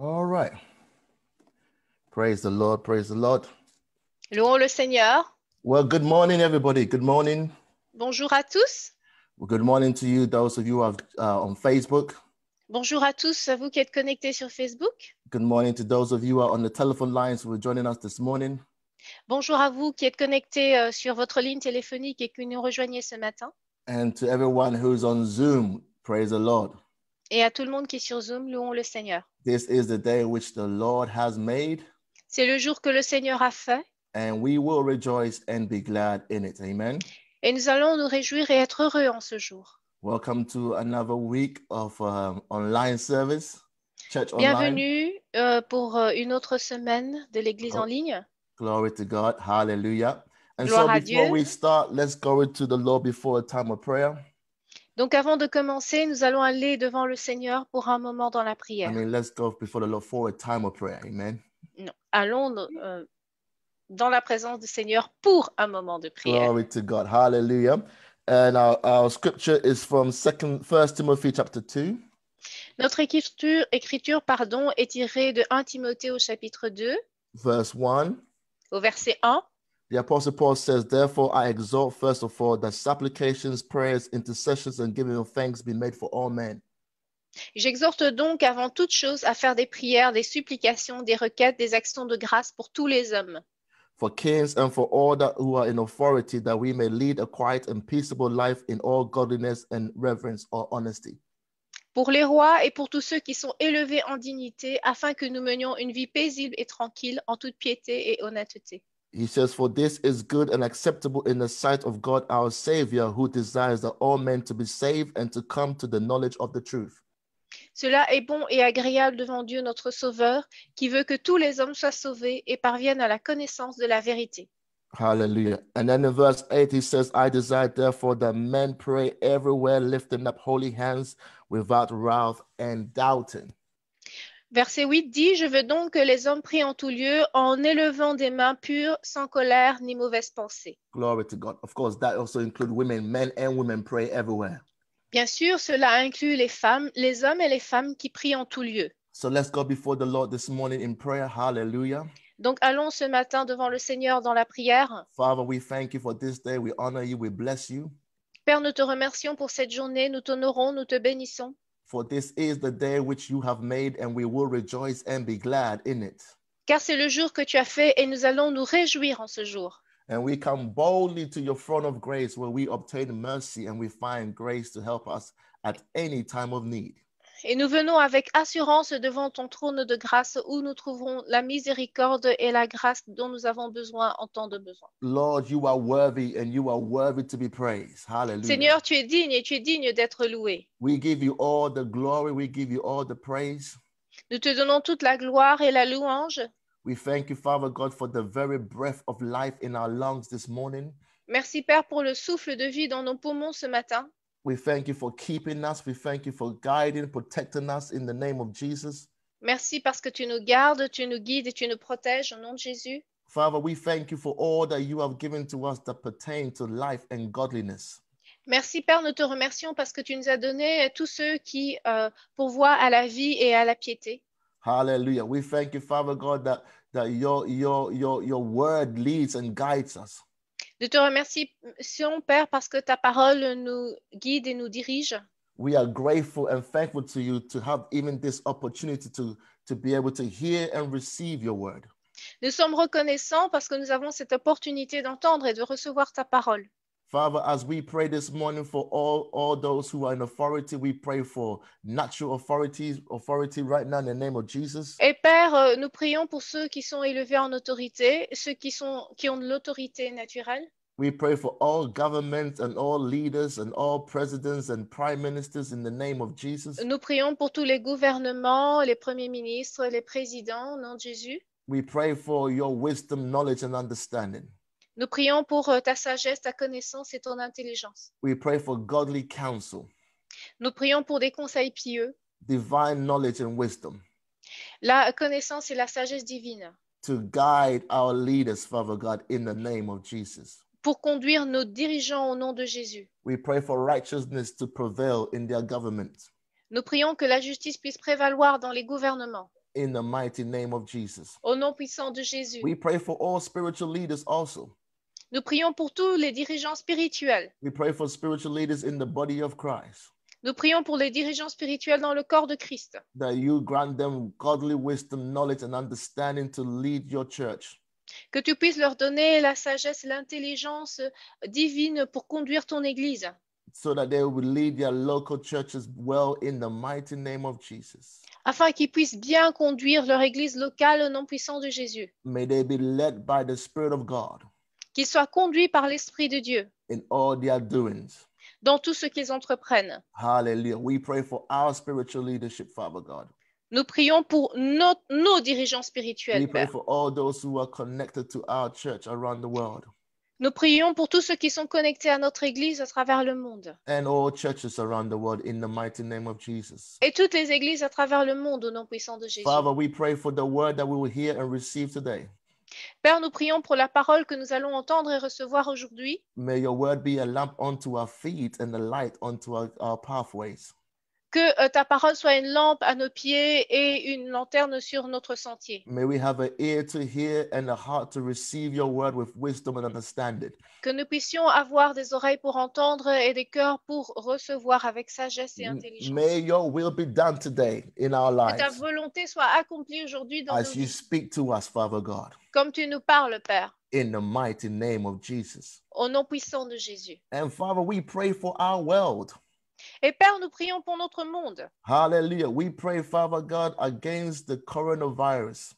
All right. Praise the Lord. Praise the Lord. Louons le Seigneur. Well, good morning, everybody. Good morning. Bonjour à tous. Well, good morning to you, those of you who are uh, on Facebook. Bonjour à tous, à vous qui êtes connectés sur Facebook. Good morning to those of you who are on the telephone lines who are joining us this morning. Bonjour à vous qui êtes connectés euh, sur votre ligne téléphonique et qui nous rejoignez ce matin. And to everyone who's on Zoom, praise the Lord. Et à tout le monde qui est sur Zoom, louons le Seigneur. This is the day which the Lord has made, C'est le jour que le Seigneur a fait and we will rejoice and be glad in it. Amen. et nous allons nous réjouir et être heureux en ce jour. Welcome to another week of um, online service, church online. Bienvenue euh, pour euh, une autre semaine de l'Église en oh, ligne. Glory to God. Hallelujah. And so Gloire à before Dieu. we start, let's go into the Lord before a time of prayer. Donc avant de commencer, nous allons aller devant le Seigneur pour un moment dans la prière. allons dans la présence du Seigneur pour un moment de prière. to God. Notre écriture, pardon, est tirée de 1 Timothée au chapitre 2. Verse Au verset 1. The Apostle Paul says, Therefore, I exhort first of all that supplications, prayers, intercessions, and giving of thanks be made for all men. donc avant toute chose à faire des prières, des supplications, des requêtes, des actions de grâce pour tous les hommes. For kings and for all that who are in authority, that we may lead a quiet and peaceable life in all godliness and reverence or honesty. Pour les rois et pour tous ceux qui sont élevés en dignité, afin que nous menions une vie paisible et tranquille en toute piété et honnêteté. He says, For this is good and acceptable in the sight of God our Savior, who desires that all men to be saved and to come to the knowledge of the truth. Cela est bon et agréable devant Dieu notre Sauveur, qui veut que tous les hommes soient sauvés et parviennent à la connaissance de la vérité. Hallelujah. And then in verse 8, he says, I desire therefore that men pray everywhere, lifting up holy hands without wrath and doubting. Verset 8 dit, Je veux donc que les hommes prient en tout lieu en élevant des mains pures, sans colère ni mauvaise pensée. Of course, that also women. Men and women pray everywhere. Bien sûr, cela inclut les femmes, les hommes et les femmes qui prient en tout lieu. So let's go before the Lord this morning in prayer. Hallelujah. Donc allons ce matin devant le Seigneur dans la prière. Father, we thank you for this day. We honor you. Père, nous te remercions pour cette journée. Nous t'honorons, nous te bénissons. for this is the day which you have made, and we will rejoice and be glad in it. Car c'est le jour que tu as fait, et nous allons nous réjouir en ce jour. And we come boldly to your throne of grace where we obtain mercy and we find grace to help us at any time of need. Et nous venons avec assurance devant ton trône de grâce où nous trouverons la miséricorde et la grâce dont nous avons besoin en temps de besoin. Lord, you are worthy and you are worthy to be praised. Hallelujah. Seigneur, tu es digne et tu es digne d'être loué. We give you all the glory, we give you all the praise. Nous te donnons toute la gloire et la louange. We thank you, Father God, for the very breath of life in our lungs this morning. Merci Père pour le souffle de vie dans nos poumons ce matin. We thank you for keeping us. We thank you for guiding, protecting us in the name of Jesus. Merci parce que tu nous gardes, tu nous guides et tu nous protèges au nom de Jésus. Father, we thank you for all that you have given to us that pertain to life and godliness. Merci Père, nous te remercions parce que tu nous as donné euh, tous ceux qui euh, pourvoient à la vie et à la piété. Hallelujah. We thank you, Father God, that, that your, your, your, your word leads and guides us. De te remercie, Père, parce que ta parole nous guide et nous dirige. We are grateful and thankful to you to have even this opportunity to be able to hear and receive your word. Nous sommes reconnaissants parce que nous avons cette opportunité d'entendre et de recevoir ta parole. Father, as we pray this morning for all, all those who are in authority, we pray for natural authorities, authority right now in the name of Jesus. Et Père, euh, nous prions pour ceux qui sont élevés en autorité, ceux qui sont qui ont de l'autorité naturelle. We pray for all governments and all leaders and all presidents and prime ministers in the name of Jesus. Nous prions pour tous les gouvernements, les premiers ministres, les présidents au nom de Jésus. We pray for your wisdom, knowledge and understanding. Nous prions pour euh, ta sagesse, ta connaissance et ton intelligence. We pray for godly counsel, Nous prions pour des conseils pieux, divine knowledge and wisdom la connaissance et la sagesse divine to guide our leaders, Father God, in the name of Jesus. pour conduire nos dirigeants au nom de Jésus. We pray for righteousness to prevail in their government Nous prions que la justice puisse prévaloir dans les gouvernements. in the mighty name of Jesus. Au nom puissant de Jésus, We pray for all spiritual leaders also nous prions pour tous les dirigeants spirituels. Nous prions pour les dirigeants spirituels dans le corps de Christ. Que tu puisses leur donner la sagesse, l'intelligence divine pour conduire ton église. Afin qu'ils puissent bien conduire leur église locale au nom puissant de Jésus. May they be led by the spirit of God qu'ils soient conduits par l'Esprit de Dieu dans tout ce qu'ils entreprennent. Nous prions pour nos, nos dirigeants spirituels. Nous prions pour tous ceux qui sont connectés à notre Église à travers le monde et toutes les églises à travers le monde au nom puissant de Jésus. Father, nous prions pour la parole que nous will hear and receive Père, nous prions pour la parole que nous allons entendre et recevoir aujourd'hui. May your word be a lamp unto our feet and a light unto our, our pathways que euh, ta parole soit une lampe à nos pieds et une lanterne sur notre sentier. we have an ear to hear and a heart to receive your word with wisdom and Que nous puissions avoir des oreilles pour entendre et des cœurs pour recevoir avec sagesse et intelligence. May your will be done today in our lives. Que ta volonté soit accomplie aujourd'hui dans nos vies. As you speak to us, Father God. Comme tu nous parles, Père. In the mighty name of Jesus. Au nom puissant de Jésus. And Father, we pray for our world. Et Père, nous prions pour notre monde. Hallelujah. We pray, Father God, against the coronavirus.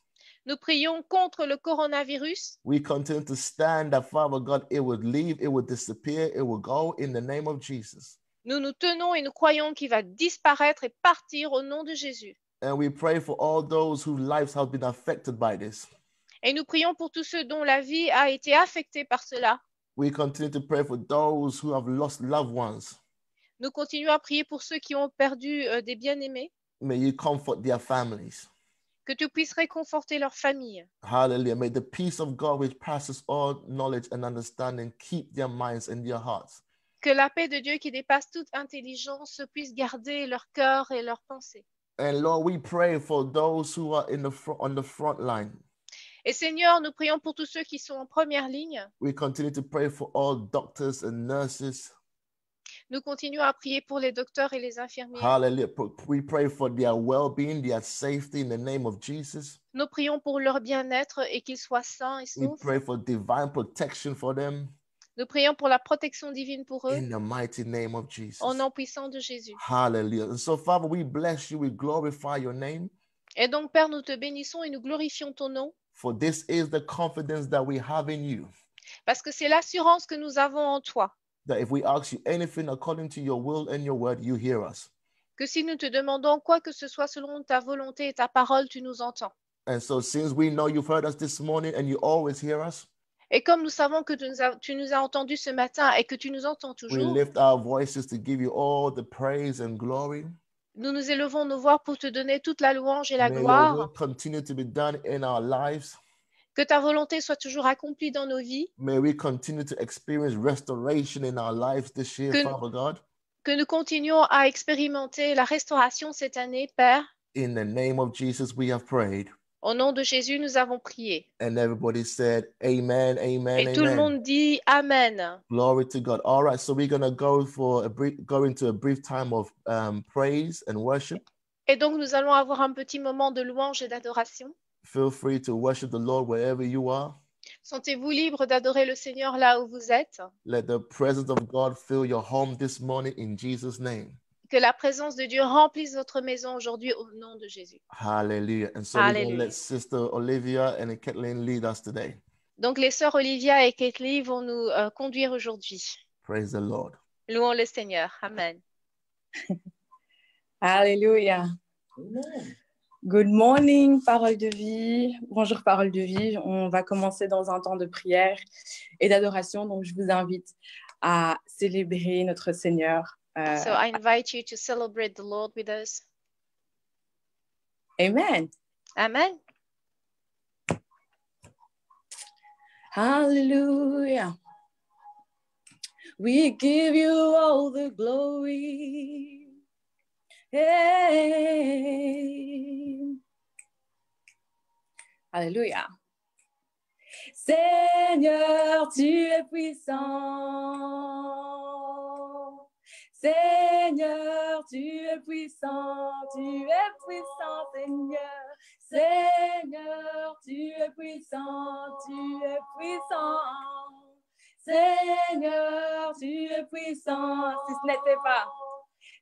Nous prions contre le coronavirus. We continue to stand that, Father God, it would leave, it would disappear, it would go in the name of Jesus. Nous nous tenons et nous croyons qu'il va disparaître et partir au nom de Jésus. And we pray for all those whose lives have been affected by this. Et nous prions pour tous ceux dont la vie a été affectée par cela. We continue to pray for those who have lost loved ones. Nous continuons à prier pour ceux qui ont perdu euh, des bien-aimés. May you comfort their families. Que tu puisses réconforter leurs familles. Hallelujah. May the peace of God which passes all knowledge and understanding keep their minds and their hearts. Que la paix de Dieu qui dépasse toute intelligence puisse garder leur cœur et leurs pensées. And Lord, we pray for those who are in the on the front line. Et Seigneur, nous prions pour tous ceux qui sont en première ligne. We continue to pray for all doctors and nurses. Nous continuons à prier pour les docteurs et les infirmières. Nous prions pour leur bien-être et qu'ils soient sains et Nous prions pour la protection divine pour eux in en nom puissant de Jésus. Hallelujah. so, Father, we bless you. We glorify your name. Et donc, Père, nous te bénissons et nous glorifions ton nom parce que c'est l'assurance que nous avons en toi. that if we ask you anything according to your will and your word, you hear us. Que si nous te demandons quoi que ce soit selon ta volonté et ta parole, tu nous entends. And so, since we know you've heard us this morning and you always hear us, Et comme nous savons que tu nous, as, tu nous as entendus ce matin et que tu nous entends toujours. we lift our voices to give you all the praise and glory. nous nous élevons nos voix pour te donner toute la louange et la May your will continue to be done in our lives. Que ta volonté soit toujours accomplie dans nos vies. May we continue to experience restoration in our lives this year, que, Father God. Que nous continuions à expérimenter la restauration cette année, Père. In the name of Jesus, we have prayed. Au nom de Jésus, nous avons prié. And everybody said, Amen, Amen, Et amen. tout le monde dit Amen. Glory to God. All right, so we're going to go for a brief, go into a brief time of um, praise and worship. Et donc, nous allons avoir un petit moment de louange et d'adoration. Feel free to worship the Lord wherever you are. Sentez-vous libre d'adorer le Seigneur là où vous êtes. Let the presence of God fill your home this morning in Jesus name. Que la présence de Dieu remplisse votre maison aujourd'hui au nom de Jésus. Hallelujah. And so Hallelujah. let Sister Olivia and Kathleen lead us today. Donc les sœurs Olivia et Kathleen vont nous euh, conduire aujourd'hui. Praise the Lord. Louons le Seigneur. Amen. Hallelujah. Amen. Good morning, parole de vie. Bonjour, parole de vie. On va commencer dans un temps de prière et d'adoration. Donc, je vous invite à célébrer notre Seigneur. Euh, so, I invite you to celebrate the Lord with us. Amen. Amen. Hallelujah. We give you all the glory. Alléluia. Seigneur, tu es puissant. Seigneur, tu es puissant, tu es puissant, Seigneur. Seigneur, tu es puissant, tu es puissant. Seigneur, tu es puissant, si ce n'était pas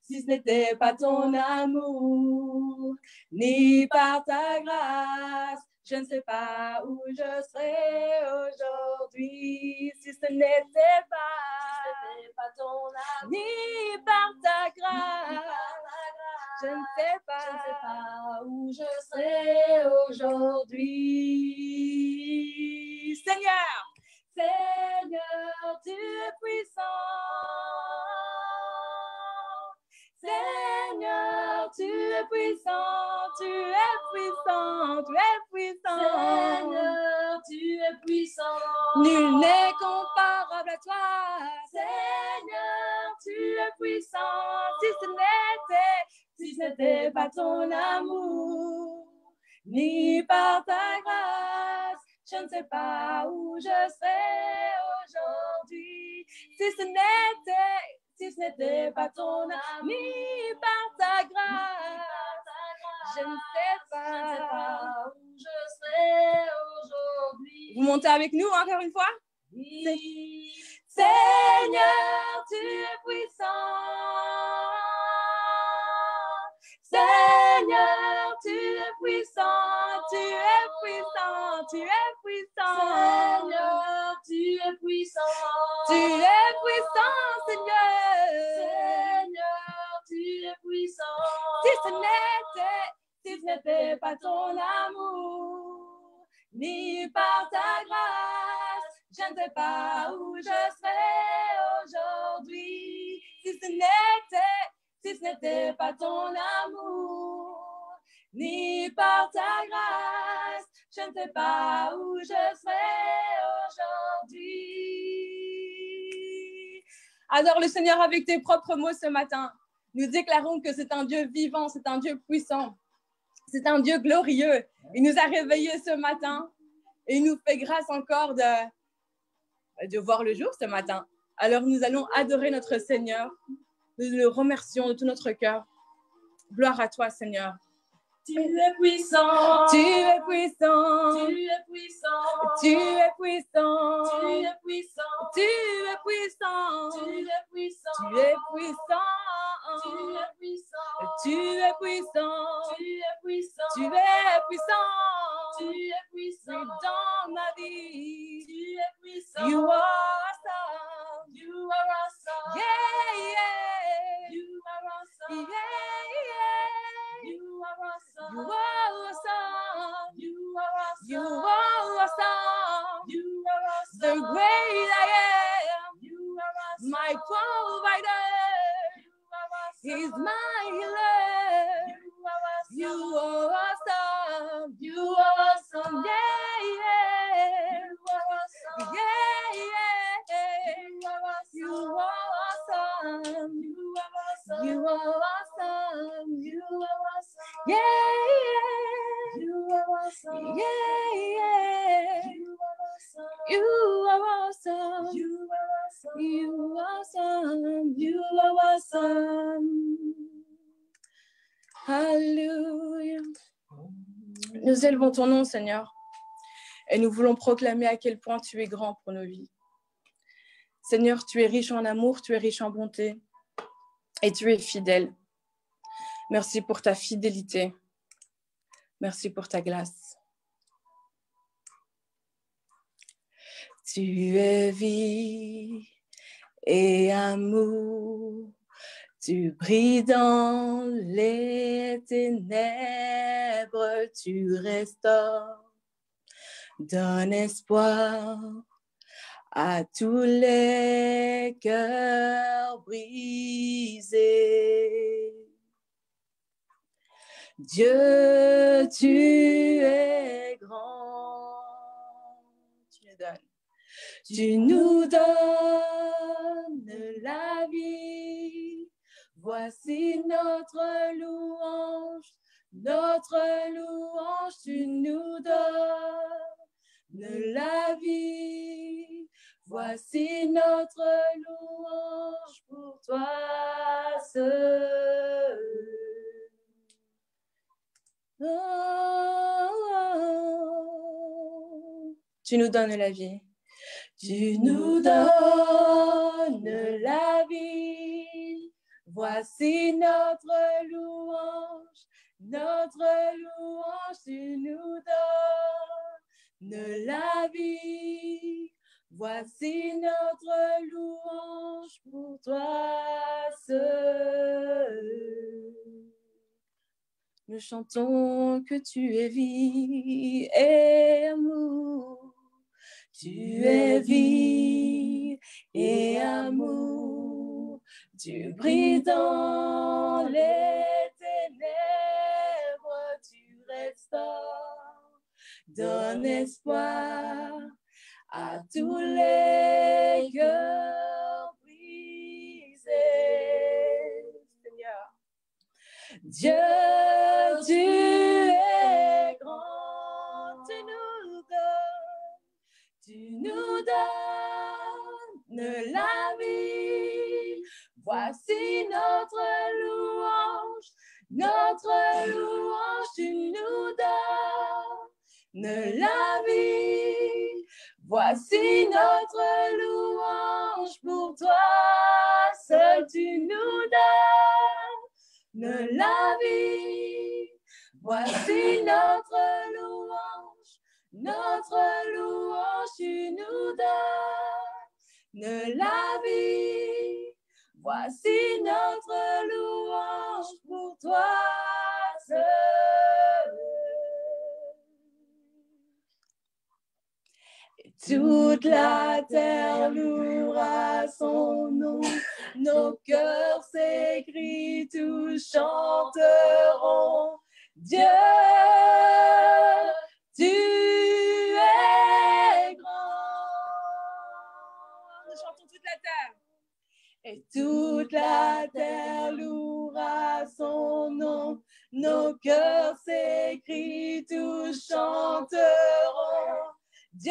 si ce n'était pas ton amour, ni par ta grâce. Je ne sais pas où je serais aujourd'hui si ce n'était pas, ton amour, ni par ta grâce. Je ne sais pas, où je serais aujourd'hui. Seigneur, Seigneur, es puissant. Seigneur, tu es puissant, tu es puissant, tu es puissant. Seigneur, tu es puissant. Nul n'est comparable à toi. Seigneur, tu es puissant. Si ce n'était, si n'était pas ton amour, ni par ta grâce, je ne sais pas où je serais aujourd'hui. Si ce n'était si ce n'était pas ton ami par ta grâce, je ne sais pas où je serais aujourd'hui. Vous montez avec nous encore une fois? Oui. Seigneur, tu es puissant. Seigneur, tu es puissant, tu es puissant, tu es puissant. Seigneur, tu es puissant. Tu es puissant, Seigneur. Seigneur, tu es puissant. Si ce n'était, si ce n'était pas ton amour, ni par ta grâce, je ne sais pas où je serais aujourd'hui. Si ce n'était si ce n'était pas ton amour, ni par ta grâce, je ne sais pas où je serais aujourd'hui. Alors le Seigneur avec tes propres mots ce matin. Nous déclarons que c'est un Dieu vivant, c'est un Dieu puissant, c'est un Dieu glorieux. Il nous a réveillés ce matin et il nous fait grâce encore de, de voir le jour ce matin. Alors nous allons adorer notre Seigneur nous le remercions de tout notre cœur. Gloire à toi, Seigneur. Tu es puissant. Tu es puissant. Tu es puissant. Tu es puissant. Tu es puissant. Tu es puissant. Tu es puissant. Tu es puissant. Tu es puissant. Tu es puissant. Tu es puissant. Tu es puissant. Dans ma vie. Tu es puissant. You are awesome. You are awesome. Yeah, yeah. Yeah, You are awesome. You are awesome. You are awesome. You are awesome. The great I am. You are My provider. You are my healer. You are awesome. You are awesome. Yeah, yeah. You are awesome. Yeah, yeah. You are awesome. You are awesome. You are awesome. Yeah, yeah. You are awesome. Yeah, yeah. You are awesome. You are awesome. You are awesome. You are awesome. Alléluia. Nous élevons ton nom, Seigneur, et nous voulons proclamer à quel point tu es grand pour nos vies. Seigneur, tu es riche en amour, tu es riche en bonté, et tu es fidèle. Merci pour ta fidélité. Merci pour ta grâce. Tu es vie et amour. Tu brilles dans les ténèbres, tu restaures, donne espoir à tous les cœurs brisés. Dieu, tu es grand. Tu nous donnes. la vie. Voici notre louange, notre louange, tu nous donnes la vie. Voici notre louange pour toi, Seigneur. tu nous donnes la vie. Tu nous donnes la vie. Voici notre louange, notre louange, tu nous donnes la vie. Voici notre louange pour toi seul. Nous chantons que tu es vie et amour. Tu es vie et amour. Tu brilles dans les ténèbres. Tu restes donne espoir à tous les cœurs brisés. Seigneur, Dieu, tu es grand, tu nous donnes, tu nous donnes la vie. Voici notre louange, notre louange, tu nous donnes la vie. Voici notre louange pour toi, seul tu nous donnes ne la vie. Voici notre louange, notre louange, tu nous donnes ne la vie. Voici notre louange pour toi, seul. Toute la terre louera son nom, nos cœurs s'écrient, tous chanteront. Dieu, tu es grand. Nous chantons toute la terre. Et toute la terre louera son nom, nos cœurs s'écrient, tous chanteront. Dieu,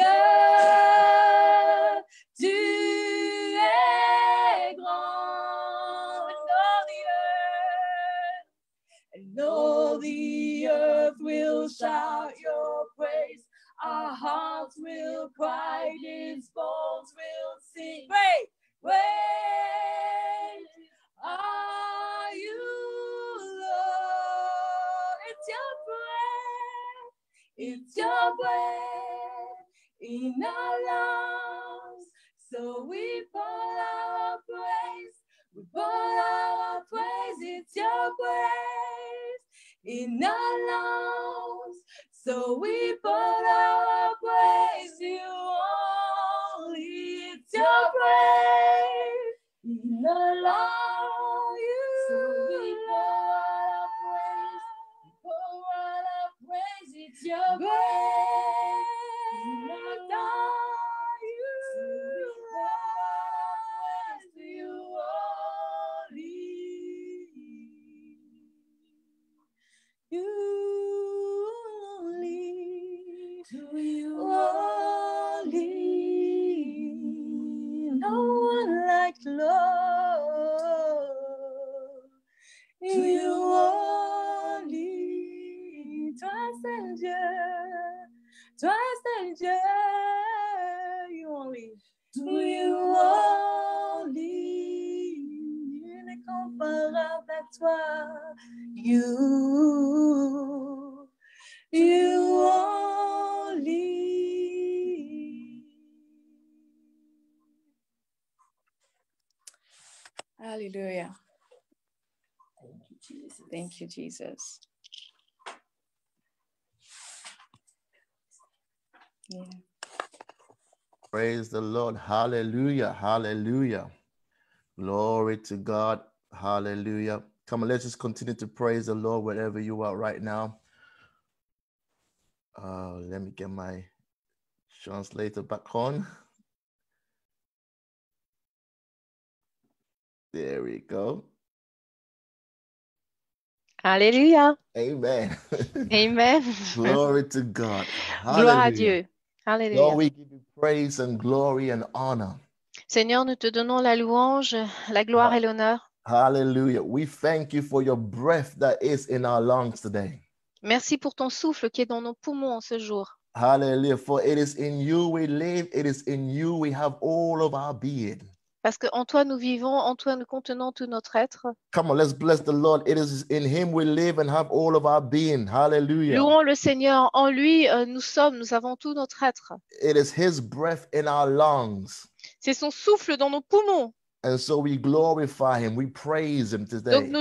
tu es grand, and all the earth will shout your praise. Our hearts will cry, its bones will sing. Great, wait, are you Lord? It's your breath, it's your breath in our lives, So we pour our praise, we pour our praise, it's your praise in our lives, So we pour our praise, you only, it's your praise in our lives, So we pour our praise, pour our praise, it's your praise. danger. You only, Do you only, il n'est comparable à toi. You, you only. Hallelujah. Thank you, Jesus. Thank you, Jesus. Yeah. Praise the Lord. Hallelujah. Hallelujah. Glory to God. Hallelujah. Come on, let's just continue to praise the Lord wherever you are right now. Uh, let me get my translator back on. There we go. Hallelujah. Amen. Amen. Glory to God. Hallelujah. Gloire à Dieu. Hallelujah. we give you praise and glory and honor. Seigneur, nous te donnons la louange, la gloire et l'honneur. Hallelujah. We thank you for your breath that is in our lungs today. Merci pour ton souffle qui est dans nos poumons en ce jour. Hallelujah. For it is in you we live, it is in you we have all of our being. Parce que toi nous vivons, en toi nous contenons tout notre être. all Louons le Seigneur, en lui euh, nous sommes, nous avons tout notre être. C'est son souffle dans nos poumons. Donc nous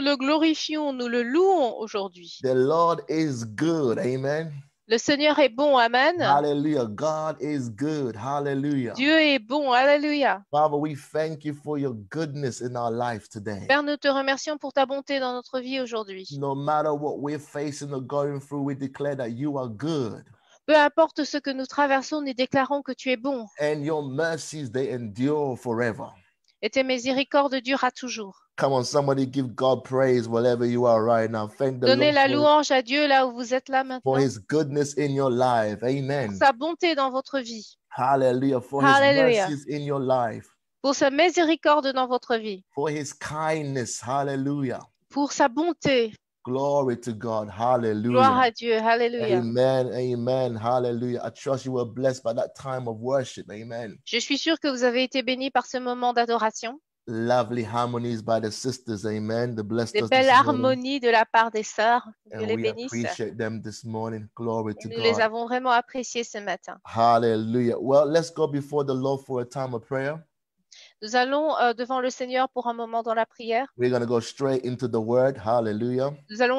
le glorifions, nous le louons aujourd'hui. The Lord is good. Amen. Le Seigneur est bon, Amen. Hallelujah. God is good. Hallelujah. Dieu est bon, Alléluia. Father, we thank you for your goodness in our life today. Père, nous te remercions pour ta bonté dans notre vie aujourd'hui. No matter what we're facing or going through, we declare that you are good. Peu importe ce que nous traversons, nous déclarons que tu es bon. And your mercies they endure forever et tes miséricordes durent à toujours. Donnez la louange à Dieu là où vous êtes là maintenant. Pour sa bonté dans votre vie. Pour sa miséricorde dans votre vie. Pour sa bonté. Glory to God. Hallelujah. Gloire à Dieu. Hallelujah. Amen. Amen. Hallelujah. I trust you were blessed by that time of worship. Amen. Je suis sûr que vous avez été bénis par ce moment d'adoration. Lovely harmonies by the sisters. Amen. The blessed Des belles harmonies de la part des sœurs. Dieu les les we Appreciate them this morning. Glory Et to nous God. les avons vraiment appréciés ce matin. Hallelujah. Well, let's go before the Lord for a time of prayer. Nous allons euh, devant le Seigneur pour un moment dans la prière. Nous allons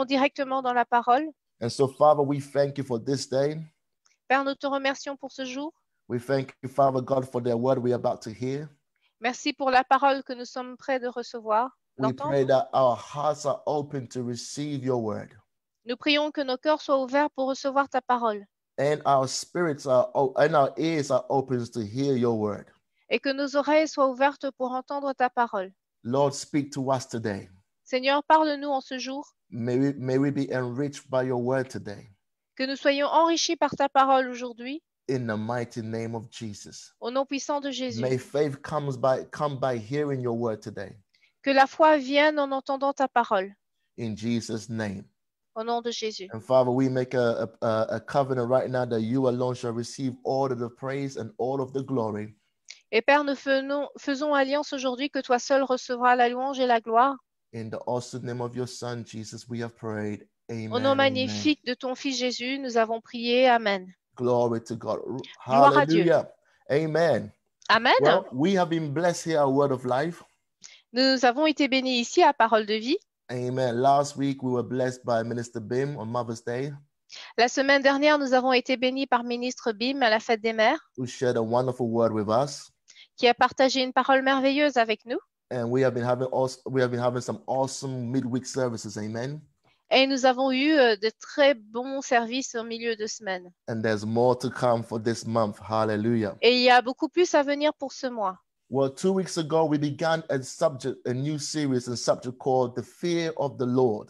directement dans la parole. Père, nous te remercions pour ce jour. Merci pour la parole que nous sommes prêts de recevoir. Nous prions que nos cœurs soient ouverts pour recevoir ta parole. and our ears are open et que nos oreilles soient ouvertes pour entendre ta parole. Lord, speak to us today. Seigneur, parle-nous en ce jour. May we, be enriched by your word today. Que nous soyons enrichis par ta parole aujourd'hui. In the mighty name of Jesus. Au nom puissant de Jésus. May faith comes by, come by hearing your word today. Que la foi vienne en entendant ta parole. In Jesus' name. Au nom de Jésus. And Father, we make a, a, a covenant right now that you alone shall receive all of the praise and all of the glory. Et Père, nous faisons, alliance aujourd'hui que toi seul recevras la louange et la gloire. In the awesome name of your son, Jesus, we have prayed. Amen, Au nom magnifique de ton Fils Jésus, nous avons prié. Amen. Glory to God. Gloire à Dieu. Amen. Amen. Well, we have been blessed here at Word of Life. Nous avons été bénis ici à Parole de Vie. Amen. Last week we were blessed by Minister Bim on Mother's Day. La semaine dernière, nous avons été bénis par Ministre Bim à la fête des mères. Who shared a wonderful word with us qui a partagé une parole merveilleuse avec nous. And we have been having also, we have been having some awesome midweek services. Amen. Et nous avons eu euh, de très bons services au milieu de semaine. And there's more to come for this month. Hallelujah. Et il y a beaucoup plus à venir pour ce mois. Well, two weeks ago we began a subject, a new series, a subject called "The Fear of the Lord."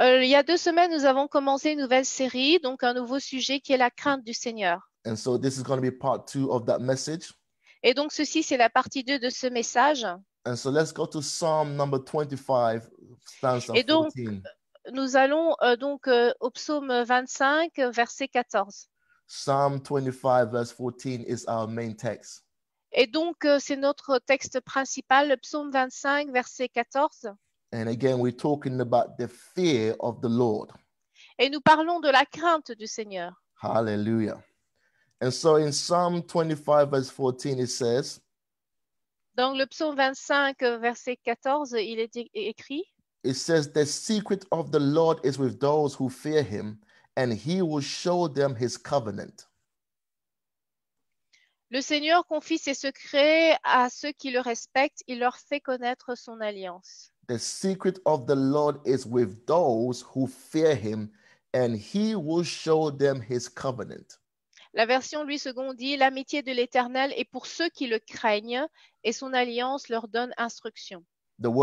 Euh, il y a deux semaines, nous avons commencé une nouvelle série, donc un nouveau sujet qui est la crainte du Seigneur. And so this is going to be part two of that message. Et donc, ceci, c'est la partie 2 de ce message. Et donc, nous allons euh, donc euh, au psaume 25, verset 14. Psalm 25, is our main text. Et donc, euh, c'est notre texte principal, le psaume 25, verset 14. And again, we're talking about the fear of the Lord. Et nous parlons de la crainte du Seigneur. Hallelujah. And so in Psalm 25, verse 14, it says, Dans le psaume 25, euh, verset 14, il est écrit It says, The secret of the Lord is with those who fear him, and he will show them his covenant. Le Seigneur confie ses secrets à ceux qui le respectent, il leur fait connaître son alliance. The secret of the Lord is with those who fear him, and he will show them his covenant. La version lui second dit L'amitié de l'Éternel est pour ceux qui le craignent et son alliance leur donne instruction. Donc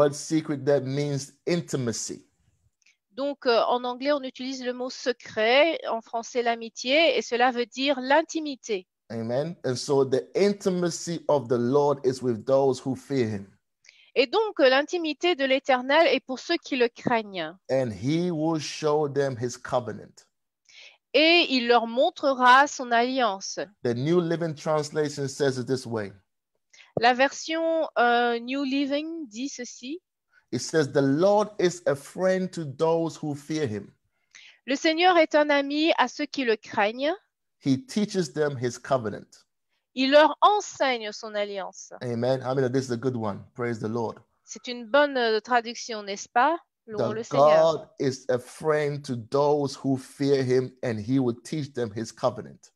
euh, en anglais on utilise le mot secret, en français l'amitié et cela veut dire l'intimité. Amen. Et donc euh, l'intimité de l'Éternel est pour ceux qui le craignent et il leur montrera son alliance. The New Living Translation says it this way. La version euh, New Living dit ceci. It says the Lord is a friend to those who fear him. Le Seigneur est un ami à ceux qui le craignent. He teaches them his covenant. Il leur enseigne son alliance. Amen. I mean, this is a good one. Praise the Lord. C'est une bonne euh, traduction, n'est-ce pas? le Seigneur. God is a friend to those who fear him and he will teach them his covenant.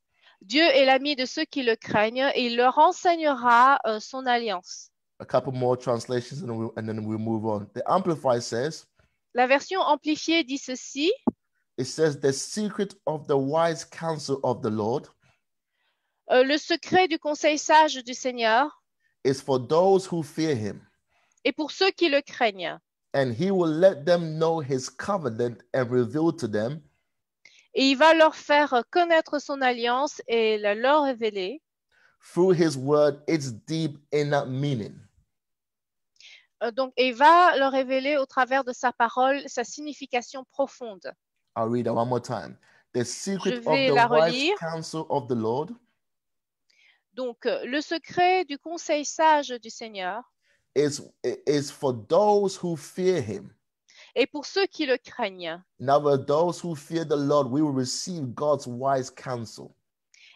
Dieu est l'ami de ceux qui le craignent et il leur enseignera euh, son alliance. A couple more translations and, we, and then we move on. The Amplified says, La version amplifiée dit ceci. It says the secret of the wise counsel of the Lord euh, le secret du conseil sage du Seigneur is for those who fear him. Et pour ceux qui le craignent. And he will let them know his covenant and reveal to them. Et il va leur faire connaître son alliance et la leur révéler. Through his word, its deep inner meaning. Euh, donc, il va leur révéler au travers de sa parole sa signification profonde. I'll read it one more time. The secret Je vais of the la relire. wise counsel of the Lord. Donc, euh, le secret du conseil sage du Seigneur is, is for those who fear him. Et pour ceux qui le craignent. Now, for those who fear the Lord, we will receive God's wise counsel.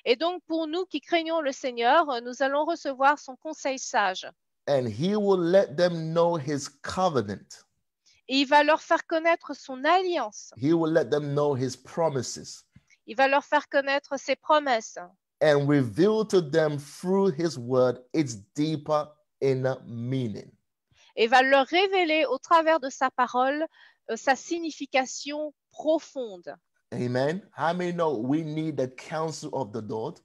Et donc, pour nous qui craignons le Seigneur, nous allons recevoir son conseil sage. And he will let them know his covenant. Et il va leur faire connaître son alliance. He will let them know his promises. Il va leur faire connaître ses promesses. And reveal to them through his word its deeper meaning. Et va leur révéler au travers de sa parole euh, sa signification profonde. Amen. How many know we need the counsel of the Lord?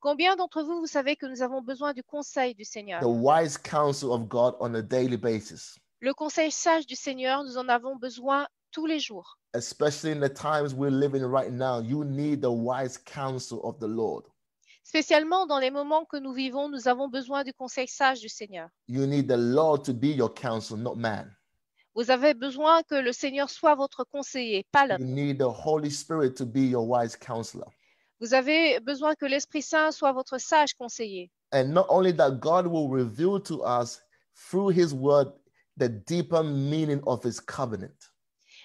Combien d'entre vous, vous savez que nous avons besoin du conseil du Seigneur? The wise counsel of God on a daily basis. Le conseil sage du Seigneur, nous en avons besoin tous les jours. Especially in the times we're living right now, you need the wise counsel of the Lord. Spécialement dans les moments que nous vivons, nous avons besoin du conseil sage du Seigneur. You need the to be your counsel, not man. Vous avez besoin que le Seigneur soit votre conseiller, pas l'homme. Vous avez besoin que l'Esprit Saint soit votre sage conseiller. And not only that, God will reveal to us through his word the deeper meaning of his covenant.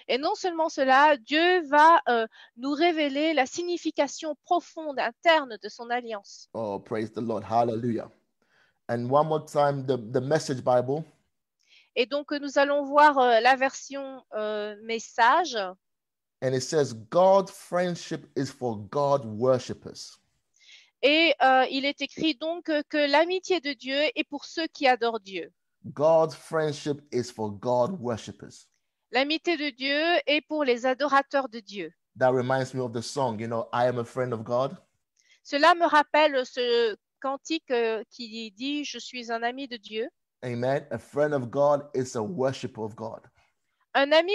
Et non seulement cela, Dieu va euh, nous révéler la signification profonde interne de son alliance. Oh, praise the Lord. Hallelujah. And one more time, the, the message Bible. Et donc, euh, nous allons voir euh, la version message. And it says, God's friendship is for God worshippers. Et il est écrit donc que l'amitié de Dieu est pour ceux qui adorent Dieu. God's friendship is for God worshippers. L'amitié de Dieu est pour les adorateurs de Dieu. Cela me rappelle ce cantique euh, qui dit je suis un ami de Dieu. Un ami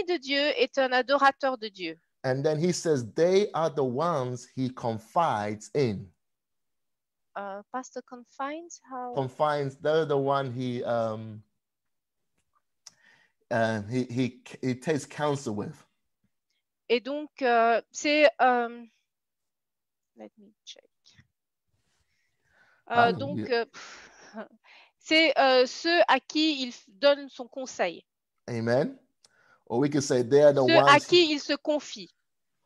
de Dieu est un adorateur de Dieu. And then he says they are the ones he confides in. Uh, Pastor confines how? Confines, they're the one he um, uh, he, he, he takes counsel with. Et donc, euh, c'est. Euh, let me check. Euh, donc, euh, c'est c'est euh, ceux à qui il donne son conseil. Amen. Or we can say they are the ceux à qui il se confie.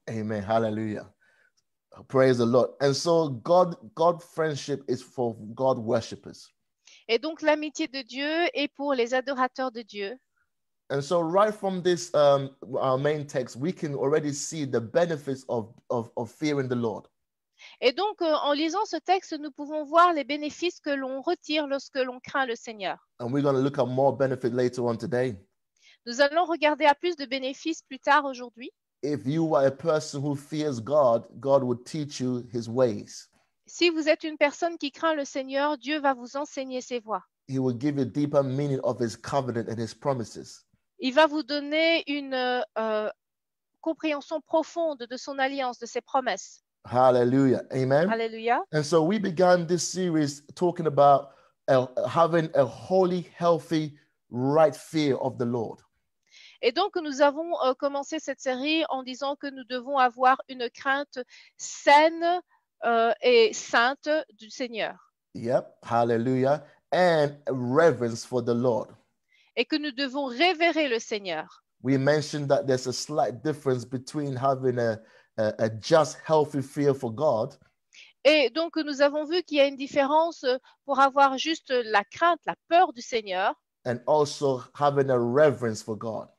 Amen. Hallelujah. Praise the Lord. And so God, God friendship is for God worshippers. Et donc l'amitié de Dieu est pour les adorateurs de Dieu. And so, right from this um, our main text, we can already see the benefits of, of, of fearing the Lord. Et donc, euh, en lisant ce texte, nous pouvons voir les bénéfices que l'on retire lorsque l'on craint le Seigneur. And we're going to look at more benefit later on today. Nous allons regarder à plus de bénéfices plus tard aujourd'hui. If you are a person who fears God, God would teach you his ways. Si vous êtes une personne qui craint le Seigneur, Dieu va vous enseigner ses voies. He will give you deeper meaning of his covenant and his promises. Il va vous donner une euh, compréhension profonde de son alliance, de ses promesses. Hallelujah. Amen. Hallelujah. And so we began this series talking about having a holy, healthy, right fear of the Lord. Et donc, nous avons euh, commencé cette série en disant que nous devons avoir une crainte saine euh, et sainte du Seigneur. Yep, hallelujah. And reverence for the Lord et que nous devons révérer le Seigneur. We mentioned that there's a slight difference between having a, a, a just, healthy fear for God. Et donc, nous avons vu qu'il y a une différence euh, pour avoir juste la crainte, la peur du Seigneur. And also having a reverence for God.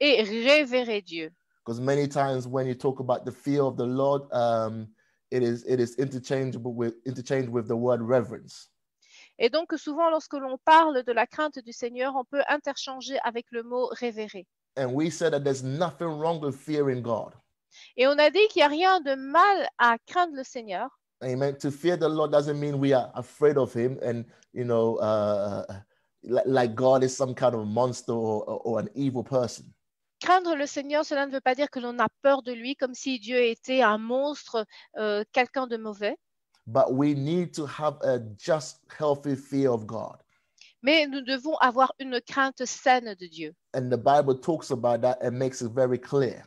Et révérer Dieu. Because many times when you talk about the fear of the Lord, um, it is it is interchangeable with interchanged with the word reverence. Et donc, souvent, lorsque l'on parle de la crainte du Seigneur, on peut interchanger avec le mot révéré ». Et on a dit qu'il n'y a rien de mal à craindre le Seigneur. Amen. To fear the Lord doesn't mean we are afraid of Him and, you know, uh, uh, uh, like God is some kind of monster or, an evil person. Craindre le Seigneur, cela ne veut pas dire que l'on a peur de lui comme si Dieu était un monstre, euh, quelqu'un de mauvais but we need to have a just, healthy fear of God. Mais nous devons avoir une crainte saine de Dieu. And the Bible talks about that and makes it very clear.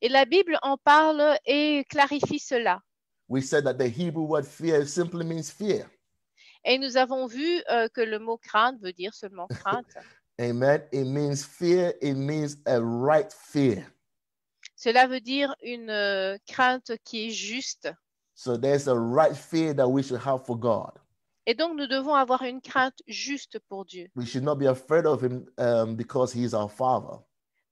Et la Bible en parle et clarifie cela. We said that the Hebrew word fear simply means fear. Et nous avons vu euh, que le mot crainte veut dire seulement crainte. Amen. It means fear. It means a right fear. Cela veut dire une euh, crainte qui est juste. So there's a right fear that we should have for God. Et donc nous devons avoir une crainte juste pour Dieu. We should not be afraid of him um, because he is our father.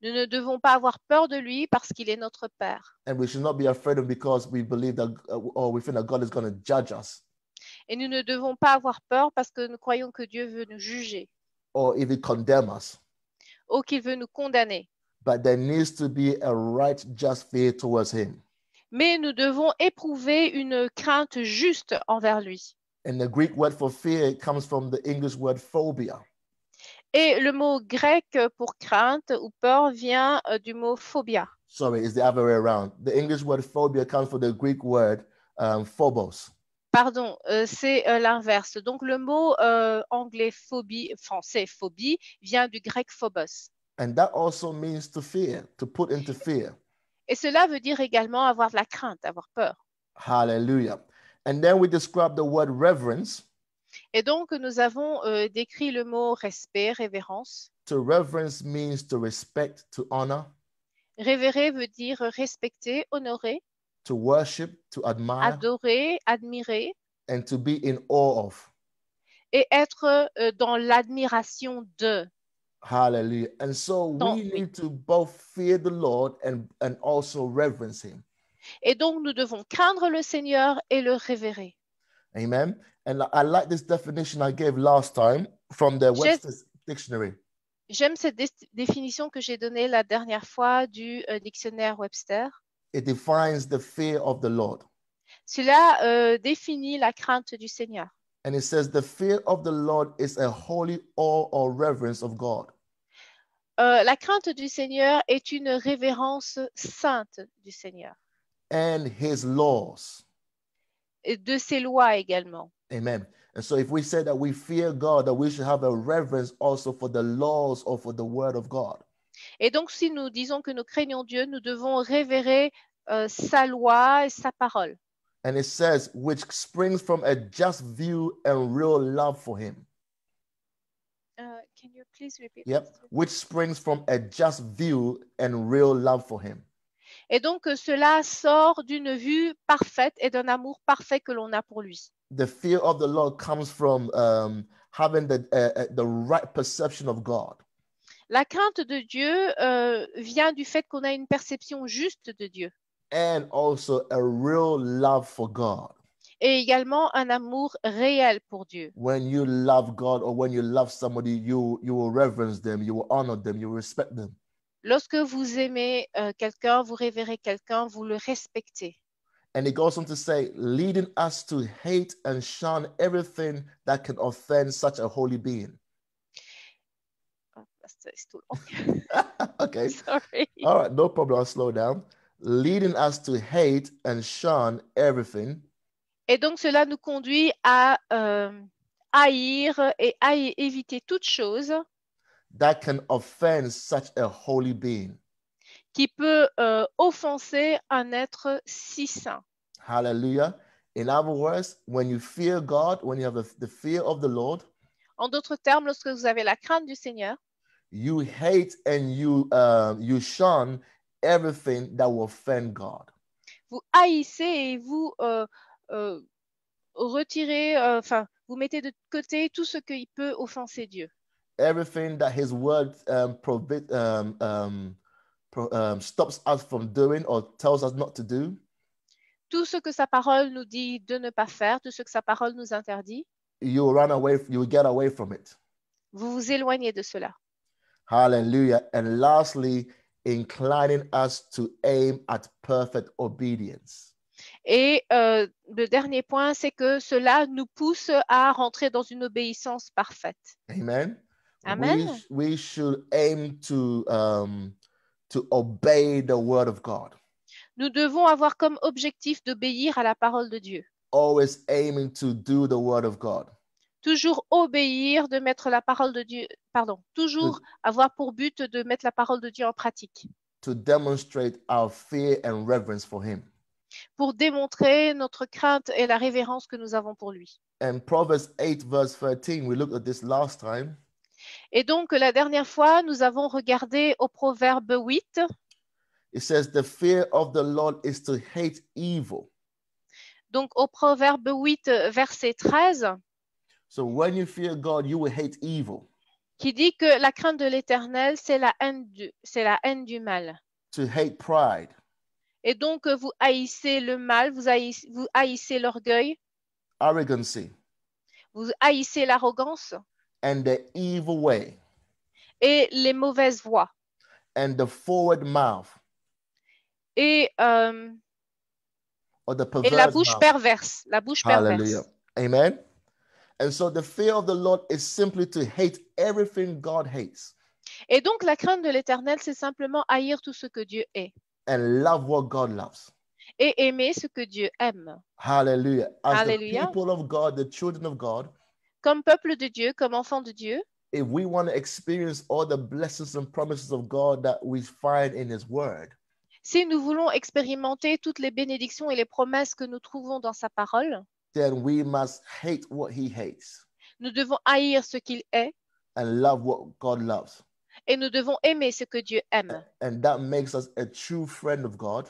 Nous ne devons pas avoir peur de lui parce qu'il est notre père. And we should not be afraid of him because we believe that uh, or we think that God is going to judge us. Et nous ne devons pas avoir peur parce que nous croyons que Dieu veut nous juger or if he condemn us. Ou qu'il veut nous condamner. But there needs to be a right just fear towards him. mais nous devons éprouver une crainte juste envers lui. And the Greek word for fear comes from the English word phobia. Et le mot grec pour crainte ou peur vient euh, du mot phobia. Sorry, it's the other way around. The English word phobia comes from the Greek word um, phobos. Pardon, euh, c'est euh, l'inverse. Donc le mot anglais phobie, français phobie, vient du grec phobos. And that also means to fear, to put into fear. Et cela veut dire également avoir la crainte, avoir peur. Hallelujah. Et donc, nous avons euh, décrit le mot respect, révérence. Révérer veut dire respecter, honorer. Adorer, admirer. Et être euh, dans l'admiration de. Hallelujah. And so we need to both fear the Lord and, and also reverence him. Et donc nous devons craindre le Seigneur et le révérer. Amen. And I like this definition I gave last time from the Webster's dictionary. J'aime cette dé définition que j'ai donnée la dernière fois du euh, dictionnaire Webster. It defines the fear of the Lord. Cela euh, définit la crainte du Seigneur. And it says, the fear of the Lord is a holy awe or reverence of God. Uh, la crainte du Seigneur est une révérence sainte du Seigneur. And his laws. Et de ses lois également. Amen. And so if we say that we fear God, that we should have a reverence also for the laws or for the word of God. Et donc si nous disons que nous craignons Dieu, nous devons révérer euh, sa loi et sa parole. And it says, which springs from a just view and real love for him. Uh, can you please repeat? Yep. Please? Which springs from a just view and real love for him. Et donc, euh, cela sort d'une vue parfaite et d'un amour parfait que l'on a pour lui. The fear of the Lord comes from um, having the, uh, uh the right perception of God. La crainte de Dieu euh, vient du fait qu'on a une perception juste de Dieu and also a real love for God. Et également un amour réel pour Dieu. When you love God or when you love somebody, you, you will reverence them, you will honor them, you will respect them. Lorsque vous aimez euh, quelqu'un, vous révérez quelqu'un, vous le respectez. And it goes on to say, leading us to hate and shun everything that can offend such a holy being. Oh, that's, that's too long. okay. Sorry. All right, no problem. I'll slow down. leading us to hate and shun everything. Et donc cela nous conduit à euh, haïr et à éviter toute chose that can offend such a holy being. qui peut euh, offenser un être si saint. Hallelujah. In other words, when you fear God, when you have the, the fear of the Lord, en d'autres termes, lorsque vous avez la crainte du Seigneur, you hate and you uh, you shun everything that will offend God. Vous haïssez et vous euh, euh, retirez, euh, enfin, euh, vous mettez de côté tout ce qui peut offenser Dieu. Everything that His word um, provi- um, um, um, stops us from doing or tells us not to do. Tout ce que sa parole nous dit de ne pas faire, tout ce que sa parole nous interdit. You run away. You get away from it. Vous vous éloignez de cela. Hallelujah. And lastly, inclining us to aim at perfect obedience. Et euh, le dernier point, c'est que cela nous pousse à rentrer dans une obéissance parfaite. Amen. Amen. We, we should aim to, um, to obey the word of God. Nous devons avoir comme objectif d'obéir à la parole de Dieu. Always aiming to do the word of God. toujours obéir, de mettre la parole de Dieu, pardon, toujours avoir pour but de mettre la parole de Dieu en pratique. Pour démontrer notre crainte et la révérence que nous avons pour lui. Proverbs 8 verse 13, we looked at this last time. Et donc la dernière fois, nous avons regardé au Proverbe 8. It says the fear of the Lord is to hate evil. Donc au Proverbe 8 verset 13. So when you fear God, you will hate evil. Qui dit que la crainte de l'Éternel, c'est la haine du, c'est la haine du mal. To hate pride. Et donc vous haïssez le mal, vous haïssez, vous haïssez l'orgueil. Arrogancy. Vous haïssez l'arrogance. And the evil way. Et les mauvaises voies. And the forward mouth. Et euh, et la bouche perverse, la bouche Hallelujah. perverse. Amen. Et donc la crainte de l'Éternel, c'est simplement haïr tout ce que Dieu est et aimer ce que Dieu aime. Hallelujah. Comme peuple de Dieu, comme enfant de Dieu, si nous voulons expérimenter toutes les bénédictions et les promesses que nous trouvons dans sa parole, then we must hate what he hates nous devons haïr ce qu'il est and love what God loves. et nous devons aimer ce que Dieu aime. And that makes us a true friend of God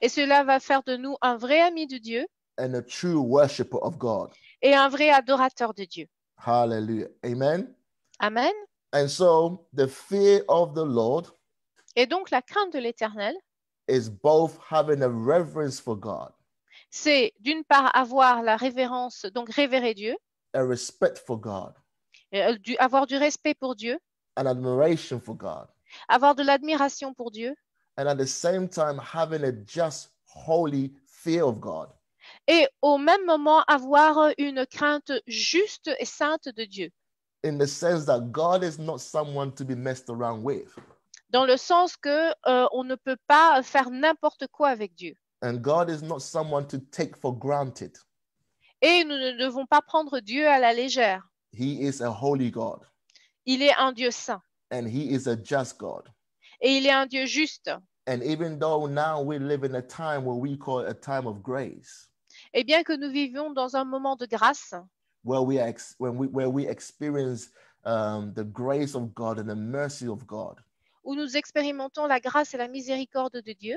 Et cela va faire de nous un vrai ami de Dieu and a true worshiper of God. et un vrai adorateur de Dieu. Hallelujah. Amen. Amen. And so the fear of the Lord Et donc la crainte de l'Éternel is both having a reverence for God c'est d'une part avoir la révérence, donc révérer Dieu, euh, avoir du respect pour Dieu, avoir de l'admiration pour Dieu, Et au même moment avoir une crainte juste et sainte de Dieu. Dans le sens que euh, on ne peut pas faire n'importe quoi avec Dieu. And God is not someone to take for granted. Et nous ne devons pas prendre Dieu à la légère. He is a holy God. Il est un Dieu saint. And he is a just God. Et il est un Dieu juste. And even though now we live in a time where we call a time of grace. Et bien que nous vivions dans un moment de grâce. Where we, ex when we, where we experience um, the grace of God and the mercy of God. Où nous expérimentons la grâce et la miséricorde de Dieu.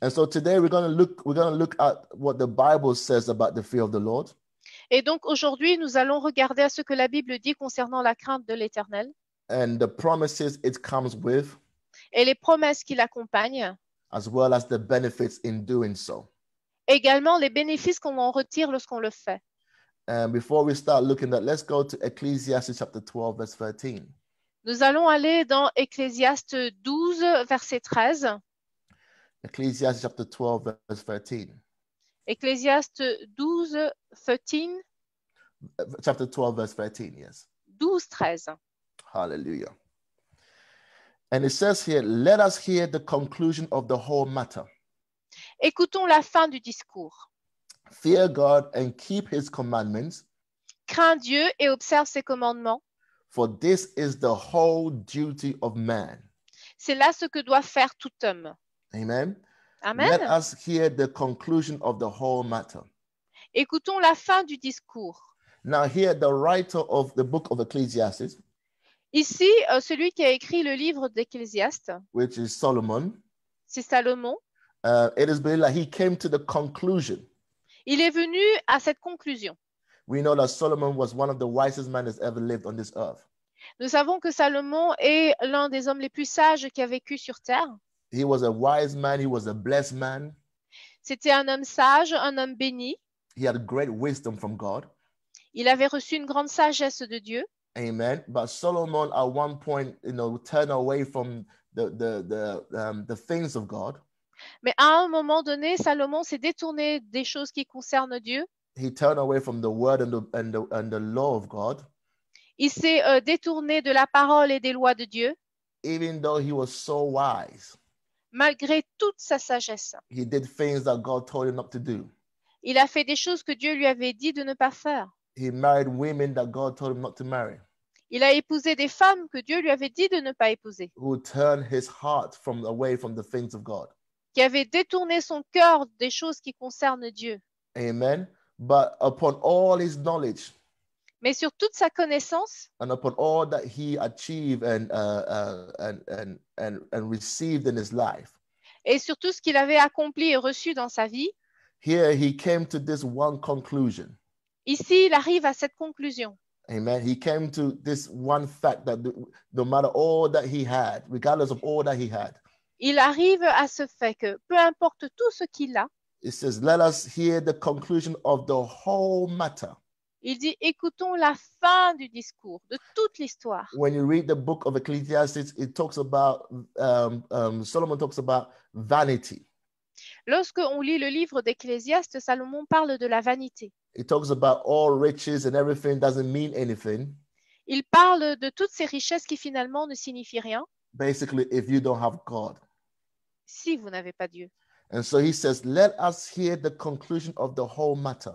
And so today we're going to look we're going to look at what the Bible says about the fear of the Lord. Et donc aujourd'hui, nous allons regarder à ce que la Bible dit concernant la crainte de l'Éternel. And the promises it comes with. Et les promesses qui l'accompagnent. As well as the benefits in doing so. Également les bénéfices qu'on en retire lorsqu'on le fait. And before we start looking at, let's go to Ecclesiastes chapter 12 verse 13. Nous allons aller dans Ecclésiaste 12 verset 13. Ecclesiastes chapter 12, verse 13. Ecclésiaste 12, 13. Chapter 12, verse 13, yes. 12, 13. Hallelujah. And it says here, let us hear the conclusion of the whole matter. Écoutons la fin du discours. Fear God and keep his commandments. Crains Dieu et observe ses commandements. For this is the whole duty of man. C'est là ce que doit faire tout homme. Amen. Amen. Let us hear the conclusion of the whole matter. Écoutons la fin du discours. Now here the writer of the book of Ecclesiastes. Ici, euh, celui qui a écrit le livre d'Ecclésiaste, which is Solomon, c'est Salomon. Uh, it is believed that he came to the conclusion. Il est venu à cette conclusion. We know that Solomon was one of the wisest men that's ever lived on this earth. Nous savons que Salomon est l'un des hommes les plus sages qui a vécu sur terre. He was a wise man. He was a blessed man. C'était un homme sage, un homme béni. He had great wisdom from God. Il avait reçu une grande sagesse de Dieu. Amen. But Solomon, at one point, you know, turned away from the the the, um, the things of God. Mais à un moment donné, Salomon s'est détourné des choses qui concernent Dieu. He turned away from the word and the and the, and the law of God. Il s'est euh, détourné de la parole et des lois de Dieu. Even though he was so wise. malgré toute sa sagesse. Il a fait des choses que Dieu lui avait dit de ne pas faire. Il a épousé des femmes que Dieu lui avait dit de ne pas épouser. turned Qui avait détourné son cœur des choses qui concernent Dieu. Amen. But upon all his mais sur toute sa connaissance and upon all that he achieved and, uh, uh, and, and, and, and received in his life. et sur tout ce qu'il avait accompli et reçu dans sa vie. Here he came to this one conclusion. Ici, il arrive à cette conclusion. Amen. He came to this one fact that no matter all that he had, regardless of all that he had. Il arrive à ce fait que peu importe tout ce qu'il a. It says, let us hear the conclusion of the whole matter. Il dit écoutons la fin du discours, de toute l'histoire. When Lorsque on lit le livre d'Ecclésiaste, Salomon parle de la vanité. Il parle de toutes ces richesses qui finalement ne signifient rien. Basically, if you don't have God. Si vous n'avez pas Dieu. And so he says, let us hear the conclusion of the whole matter.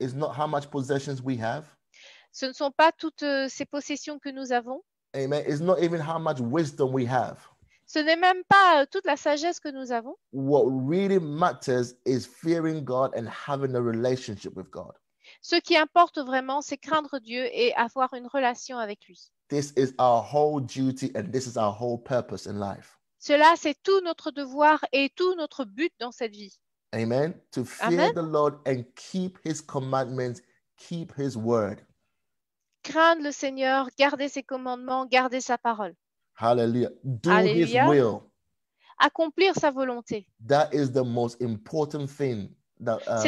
Ce ne sont pas toutes euh, ces possessions que nous avons. Ce n'est même pas euh, toute la sagesse que nous avons. What really matters is fearing God and having a relationship with God. Ce qui importe vraiment, c'est craindre Dieu et avoir une relation avec lui. This is our whole duty and this is our whole purpose in life. Cela, c'est tout notre devoir et tout notre but dans cette vie. Amen. To fear the Lord and keep his commandments, keep his word. Craindre le Seigneur, garder ses commandements, garder sa parole. Hallelujah. Do his will. Accomplir sa volonté. That is the most important thing that, um,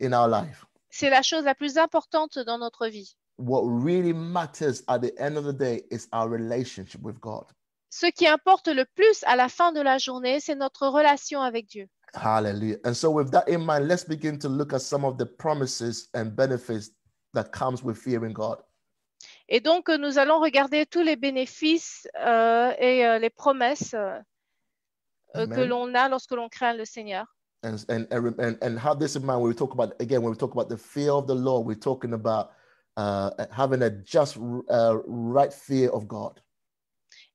in our life. C'est la chose la plus importante dans notre vie. What really matters at the end of the day is our relationship with God. Ce qui importe le plus à la fin de la journée, c'est notre relation avec Dieu. Hallelujah. And so with that in mind, let's begin to look at some of the promises and benefits that comes with fearing God. Et donc nous allons regarder tous les bénéfices euh, et euh, les promesses euh, euh que l'on a lorsque l'on craint le Seigneur. And, and, and, and have this in mind when we talk about, again, when we talk about the fear of the Lord, we're talking about uh, having a just, uh, right fear of God.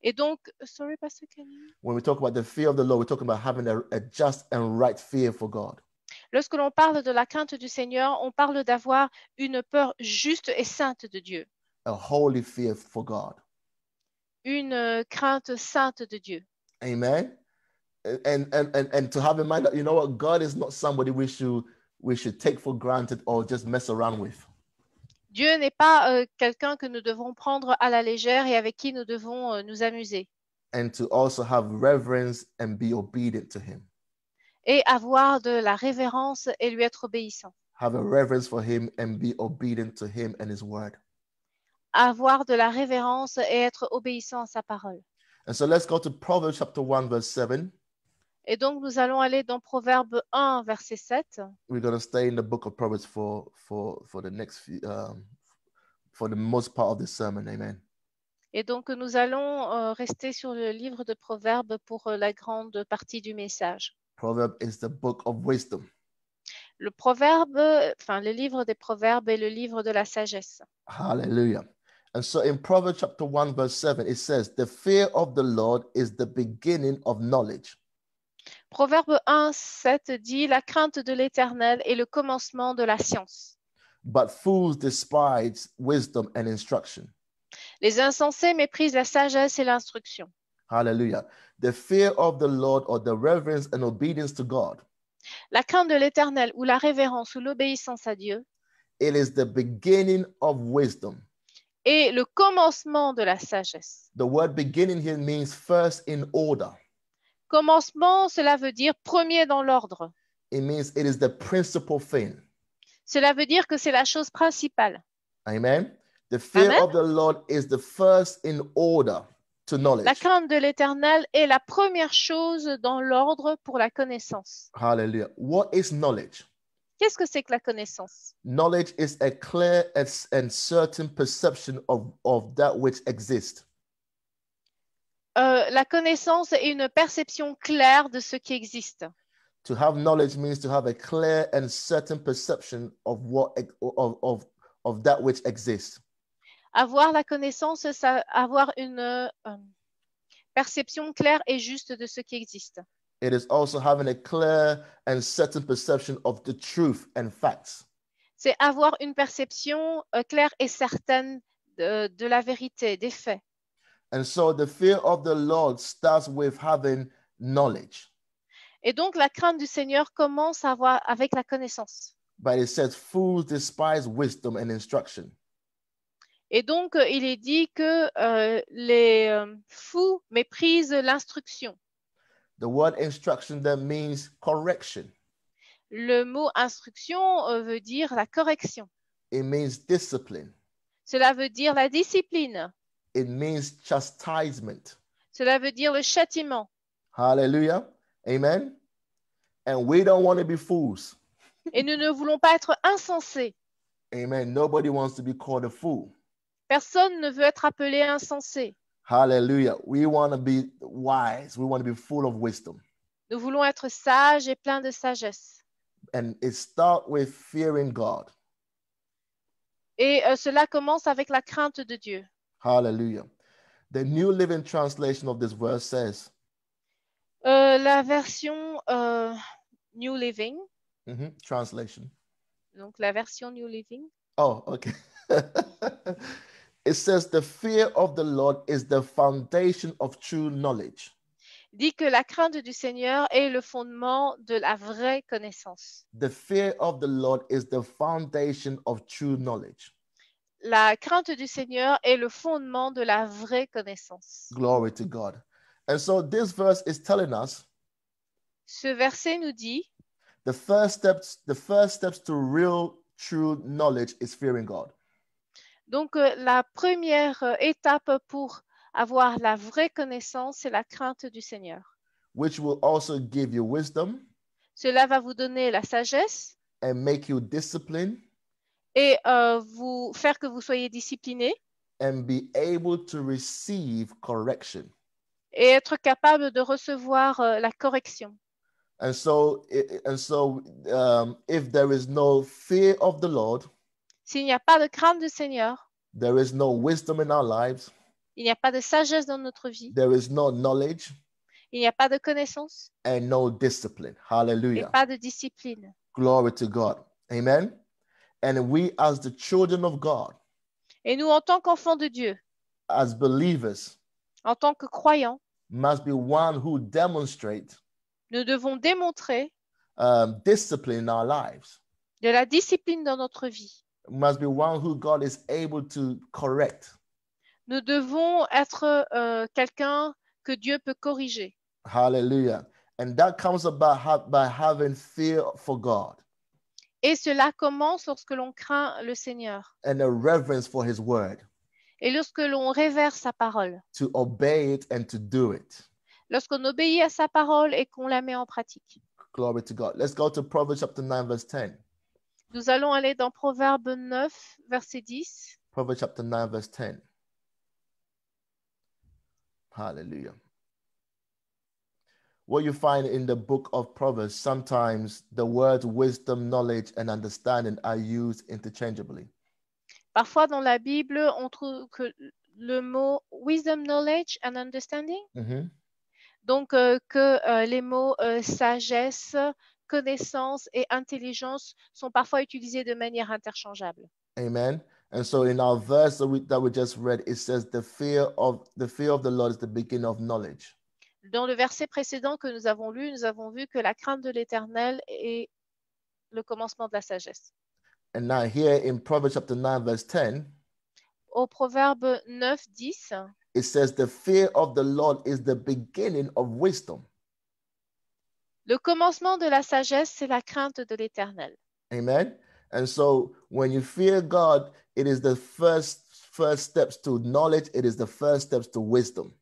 Et donc, sorry, Pastor Kenny. When we talk about the fear of the Lord, we're talking about having a, a just and right fear for God. Lorsque l'on parle de la crainte du Seigneur, on parle d'avoir une peur juste et sainte de Dieu, A holy fear for God. une euh, crainte sainte de Dieu. Amen. And and and and to have in mind that you know what God is not somebody we should we should take for granted or just mess around with. Dieu n'est pas euh, quelqu'un que nous devons prendre à la légère et avec qui nous devons euh, nous amuser. And to also have reverence and be obedient to him. Et avoir de la révérence et lui être obéissant. Have a reverence for him and be obedient to him and his word. Avoir de la révérence et être obéissant à sa parole. And so let's go to Proverbs chapter 1 verse 7. Et donc, nous allons aller dans Proverbe 1, verset 7. We're going to stay in the book of Proverbs for, for, for the next um, for the most part of this sermon. Amen. Et donc, nous allons euh, rester sur le livre de Proverbes pour euh, la grande partie du message. is the book of wisdom. Le proverbe, enfin, le livre des proverbes est le livre de la sagesse. Hallelujah. And so in Proverbs chapter 1, verse 7, it says, The fear of the Lord is the beginning of knowledge. Proverbe 1, 7 dit La crainte de l'Éternel est le commencement de la science. Les insensés méprisent la sagesse et l'instruction. Hallelujah. La crainte de l'Éternel ou la révérence ou l'obéissance à Dieu. Et le commencement de la sagesse. The word beginning here means first in order. Commencement, cela veut dire premier dans l'ordre. It means it is the principal thing. Cela veut dire que c'est la chose principale. Amen. The fear of the Lord is the first in order to knowledge. La crainte de l'Éternel est la première chose dans l'ordre pour la connaissance. Hallelujah. What is knowledge? Qu'est-ce que c'est que la connaissance? Knowledge is a clear and certain perception of, of that which exists. Euh, la connaissance est une perception claire de ce qui existe. To have knowledge means to have a clear and certain perception of what of, of, of that which exists. Avoir la connaissance, ça, avoir une euh, perception claire et juste de ce qui existe. It is also having a clear and certain perception of the truth and facts. C'est avoir une perception euh, claire et certaine de, de la vérité, des faits. And so the fear of the Lord starts with having knowledge. Et donc la crainte du Seigneur commence à avoir avec la connaissance. But it says fools despise wisdom and instruction. Et donc euh, il est dit que euh, les euh, fous méprisent l'instruction. The word instruction that means correction. Le mot instruction euh, veut dire la correction. It means discipline. Cela veut dire la discipline. It means chastisement. Cela veut dire le châtiment. Hallelujah. Amen. And we don't want to be fools. Et nous ne voulons pas être insensés. Amen. Nobody wants to be called a fool. Personne ne veut être appelé insensé. Hallelujah. We want to be wise. We want to be full of wisdom. Nous voulons être sages et pleins de sagesse. And it starts with fearing God. Et euh, cela commence avec la crainte de Dieu. Hallelujah. The New Living Translation of this verse says. Euh, la version euh, New Living. Mm-hmm, translation. Donc la version New Living. Oh, okay. It says the fear of the Lord is the foundation of true knowledge. Dit que la crainte du Seigneur est le fondement de la vraie connaissance. The fear of the Lord is the foundation of true knowledge la crainte du Seigneur est le fondement de la vraie connaissance. Glory to God. And so this verse is telling us Ce verset nous dit the first steps the first steps to real true knowledge is fearing God. Donc euh, la première euh, étape pour avoir la vraie connaissance, c'est la crainte du Seigneur. Which will also give you wisdom Cela va vous donner la sagesse and make you disciplined et euh, vous faire que vous soyez discipliné correction. et être capable de recevoir euh, la correction. And so, and s'il n'y a pas de crainte du Seigneur, il n'y a pas de sagesse dans notre vie, knowledge, il n'y a pas de connaissance, et pas de discipline. Glory to God. Amen. And we as the children of God, et nous en tant qu'enfants de Dieu, as believers, en tant que croyants, must be one who demonstrate nous devons démontrer um, discipline in our lives. de la discipline dans notre vie. Must be one who God is able to correct. Nous devons être euh, quelqu'un que Dieu peut corriger. Hallelujah. And that comes about ha by having fear for God. Et cela commence lorsque l'on craint le Seigneur. And a reverence for his word. Et lorsque l'on révère sa parole. To obey it and to do it. Lorsqu'on obéit à sa parole et qu'on la met en pratique. Glory to God. Let's go to Proverbs chapter 9 verse 10. Nous allons aller dans Proverbe 9 verset 10. Proverbs chapter 9 verse 10. Hallelujah. what you find in the book of Proverbs, sometimes the words wisdom, knowledge, and understanding are used interchangeably. Parfois dans la Bible, on trouve que le mot wisdom, knowledge, and understanding. Mm -hmm. Donc euh, que euh, les mots euh, sagesse, connaissance et intelligence sont parfois utilisés de manière interchangeable. Amen. And so in our verse that we, that we just read, it says the fear of the fear of the Lord is the beginning of knowledge. Dans le verset précédent que nous avons lu, nous avons vu que la crainte de l'Éternel est le commencement de la sagesse. And now here in Proverbs 9 verse 10, au Proverbe 9 10, it says the fear of the Lord is the beginning of wisdom. Le commencement de la sagesse, c'est la crainte de l'Éternel. Amen. And so when you fear God, it is the first first steps to knowledge, it is the first steps to wisdom.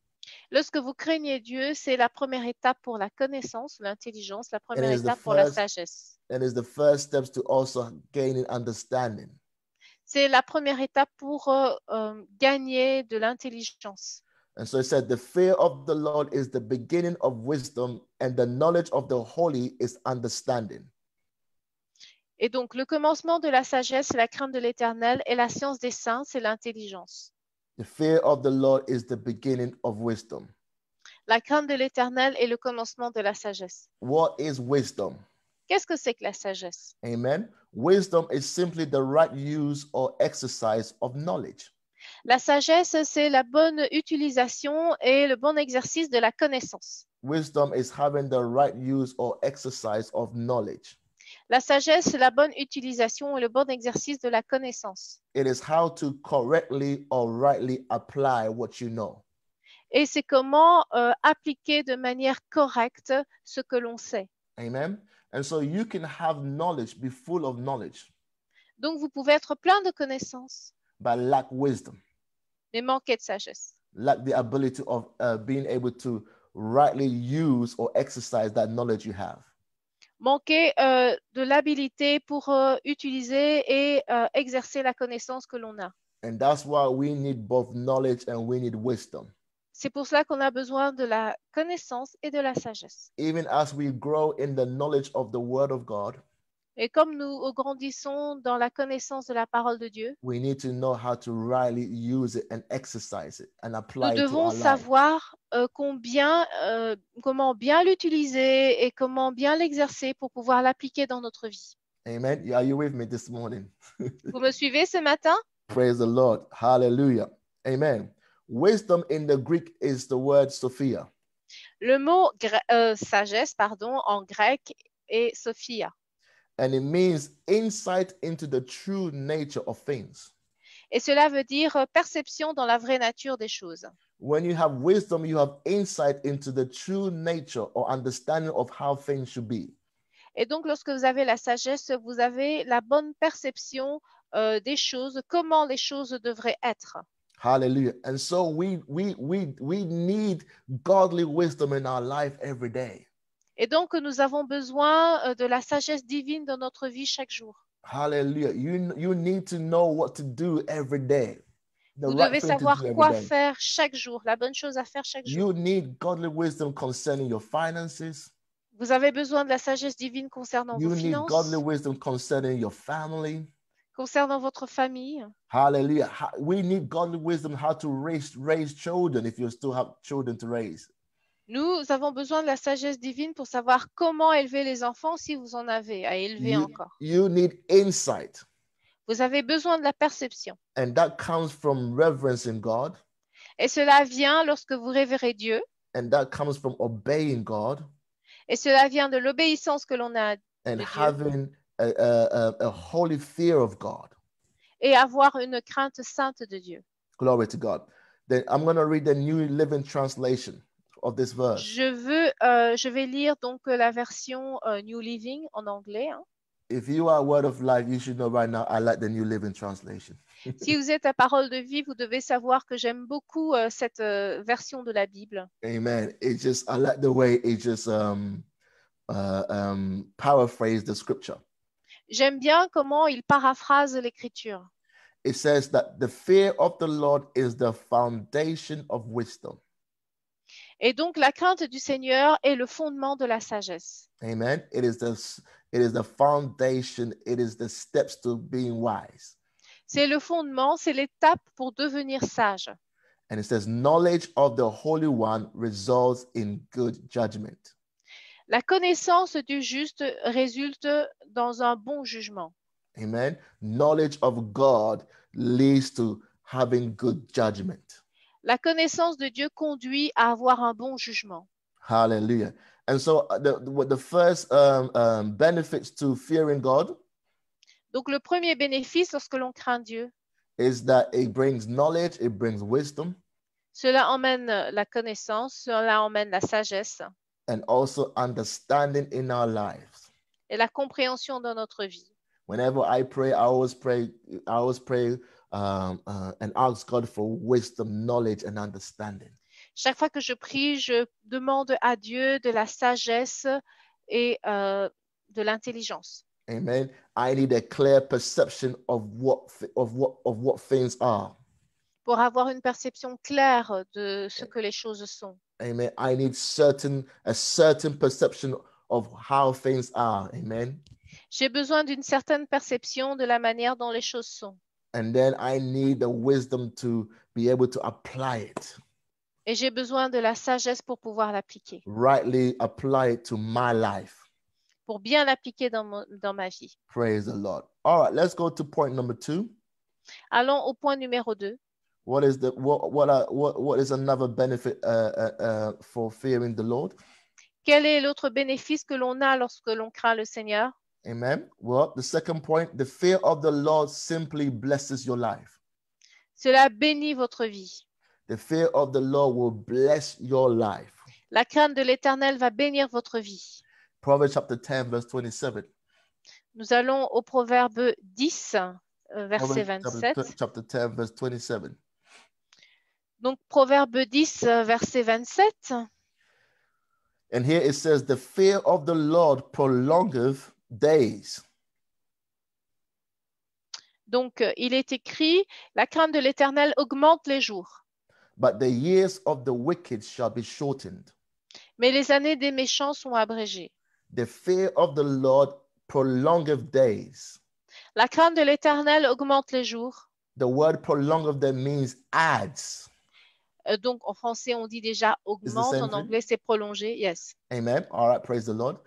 Lorsque vous craignez Dieu, c'est la première étape pour la connaissance, l'intelligence, la première étape pour la sagesse. C'est la première étape pour euh, euh, gagner de l'intelligence. Et donc, le commencement de la sagesse, c'est la crainte de l'Éternel, et la science des saints, c'est l'intelligence. The fear of the Lord is the beginning of wisdom. La crainte de l'Éternel est le commencement de la sagesse. What is wisdom? Qu'est-ce que c'est que la sagesse? Amen. Wisdom is simply the right use or exercise of knowledge. La sagesse, c'est la bonne utilisation et le bon exercice de la connaissance. Wisdom is having the right use or exercise of knowledge. La sagesse, c'est la bonne utilisation et le bon exercice de la connaissance. It is how to correctly or rightly apply what you know. Et c'est comment euh, appliquer de manière correcte ce que l'on sait. Amen. And so you can have knowledge, be full of knowledge, Donc vous pouvez être plein de connaissances, but lack wisdom, mais manquer de sagesse. lack the ability of uh, being able to rightly use or exercise that knowledge you have manquer euh, de l'habilité pour euh, utiliser et euh, exercer la connaissance que l'on a. C'est pour cela qu'on a besoin de la connaissance et de la sagesse. Even as we grow in the knowledge of the word of God, et comme nous grandissons dans la connaissance de la parole de Dieu, nous devons savoir euh, combien, euh, comment bien l'utiliser et comment bien l'exercer pour pouvoir l'appliquer dans notre vie. Amen. Vous me suivez ce matin? Praise the Lord. Amen. Wisdom in the Greek is the word Sophia. Le mot euh, sagesse, pardon, en grec est Sophia. And it means insight into the true nature of things. Et cela veut dire euh, perception dans la vraie nature des choses. When you have wisdom, you have insight into the true nature or understanding of how things should be. Et donc, lorsque vous avez la sagesse, vous avez la bonne perception euh, des choses, comment les choses devraient être. Hallelujah. And so we, we, we, we need godly wisdom in our life every day. Et donc, nous avons besoin euh, de la sagesse divine dans notre vie chaque jour. Hallelujah. You, you need to know what to do every day. The Vous right devez savoir quoi faire chaque jour, la bonne chose à faire chaque jour. You need godly wisdom concerning your finances. Vous avez besoin de la sagesse divine concernant you vos need finances. Godly wisdom concerning your family. Concernant votre famille. Hallelujah. We need godly wisdom how to raise, raise children if you still have children to raise. Nous avons besoin de la sagesse divine pour savoir comment élever les enfants si vous en avez à élever encore. You need insight. Vous avez besoin de la perception. And that comes from God. Et cela vient lorsque vous révérez Dieu. And that comes from obeying God. Et cela vient de l'obéissance que l'on a. And having a holy fear of God. Et avoir une crainte sainte de Dieu. Glory to God. Then I'm going to read the New Living Translation of this verse? Je, veux, euh, je vais lire donc euh, la version euh, New Living en anglais. hein. If you are a word of life, you should know right now I like the New Living Translation. Si vous êtes à Parole de Vie, vous devez savoir que j'aime beaucoup euh, cette euh, version de la Bible. Amen. It just I like the way it just um uh, um paraphrase the scripture. J'aime bien comment il paraphrase l'Écriture. It says that the fear of the Lord is the foundation of wisdom. Et donc la crainte du Seigneur est le fondement de la sagesse. Amen. It is the it is the foundation, it is the steps to being wise. C'est le fondement, c'est l'étape pour devenir sage. And it says knowledge of the Holy One results in good judgment. La connaissance du juste résulte dans un bon jugement. Amen. Knowledge of God leads to having good judgment. La connaissance de Dieu conduit à avoir un bon jugement. Hallelujah. And so uh, the, the first um, um, benefits to fearing God Donc le premier bénéfice lorsque l'on craint Dieu, is that it brings knowledge, it brings wisdom, cela emmène euh, la connaissance, cela emmène la sagesse and also understanding in our lives. et la compréhension dans notre vie. Whenever I pray, I always pray, I always pray chaque fois que je prie, je demande à Dieu de la sagesse et euh, de l'intelligence. Amen. I need a clear perception of what of what of what things are. Pour avoir une perception claire de ce que les choses sont. Amen. I need certain a certain perception of how things are. Amen. J'ai besoin d'une certaine perception de la manière dont les choses sont. And then I need the wisdom to be able to apply it. Et j'ai besoin de la sagesse pour pouvoir l'appliquer, Rightly apply it to my life. pour bien l'appliquer dans, mon- dans ma vie. Praise the Lord. All right, let's go to point number two. Allons au point numéro 2. What is the what what what, is another benefit uh, uh, uh, for fearing the Lord? Quel est l'autre bénéfice que l'on a lorsque l'on craint le Seigneur Amen. Well, the second point, the fear of the Lord simply blesses your life. Cela bénit votre vie. The fear of the Lord will bless your life. La crainte de l'Éternel va bénir votre vie. Proverbs chapter 10 verse 27. Nous allons au Proverbe 10 euh, verset 27. Chapter 10 verse 27. Donc Proverbe 10 euh, verset 27. And here it says the fear of the Lord prolongeth donc, euh, il est écrit, la crainte de l'Éternel augmente les jours. But the years of the wicked shall be shortened. Mais les années des méchants sont abrégées. The fear of the Lord prolongeth days. La crainte de l'Éternel augmente les jours. The word prolongeth means adds. Euh, donc en français on dit déjà augmente, en anglais c'est prolongé, yes. Amen. All right, praise the Lord.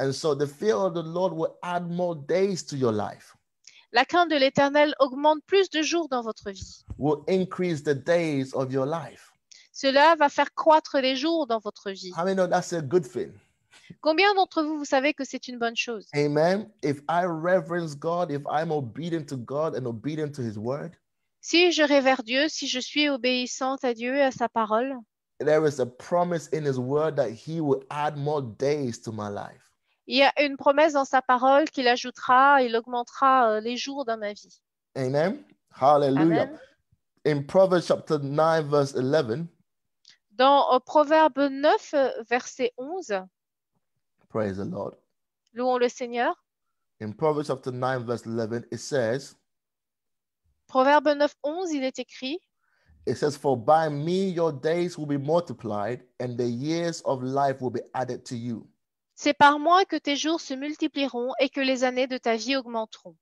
And so the fear of the Lord will add more days to your life. La crainte de l'Éternel augmente plus de jours dans votre vie. Will increase the days of your life. Cela va faire croître les jours dans votre vie. How many know that's a good thing? Combien d'entre vous, vous savez que c'est une bonne chose? Amen. If I reverence God, if I'm obedient to God and obedient to His word. Si je révère Dieu, si je suis obéissante à Dieu et à sa parole. There is a promise in His word that He will add more days to my life. il y a une promesse dans sa parole qu'il ajoutera, il augmentera euh, les jours dans ma vie. Amen. Hallelujah. In Proverbs chapter 9 verse 11. Dans Proverbe 9 verset 11. Praise the Lord. Louons le Seigneur. In Proverbs chapter 9 verse 11 it says Proverbe 9 11 il est écrit It says for by me your days will be multiplied and the years of life will be added to you. C'est par moi que tes jours se multiplieront et que les années de ta vie augmenteront.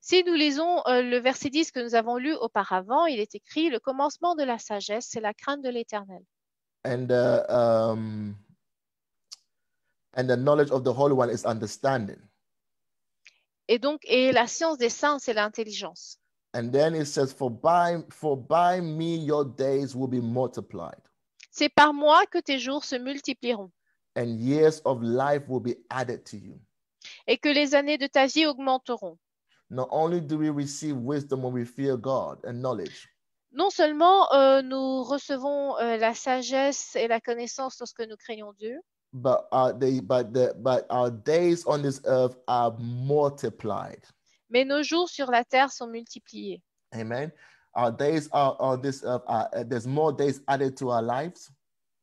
Si nous lisons euh, le verset 10 que nous avons lu auparavant, il est écrit Le commencement de la sagesse, c'est la crainte de l'Éternel. Et donc, et la science des saints, c'est l'intelligence. And then it says, for by, for by me your days will be multiplied. C'est par moi que tes jours se multiplieront and years of life will be added to you. Et que les années de ta vie augmenteront. Not only do we receive wisdom when we fear God and knowledge. Non seulement euh, nous recevons euh, la sagesse et la connaissance lorsque nous craignons Dieu. But, our, they, but, the, but our days on this earth are multiplied mais nos jours sur la terre sont multipliés. Amen. Our days are, on this, uh, uh, there's more days added to our lives.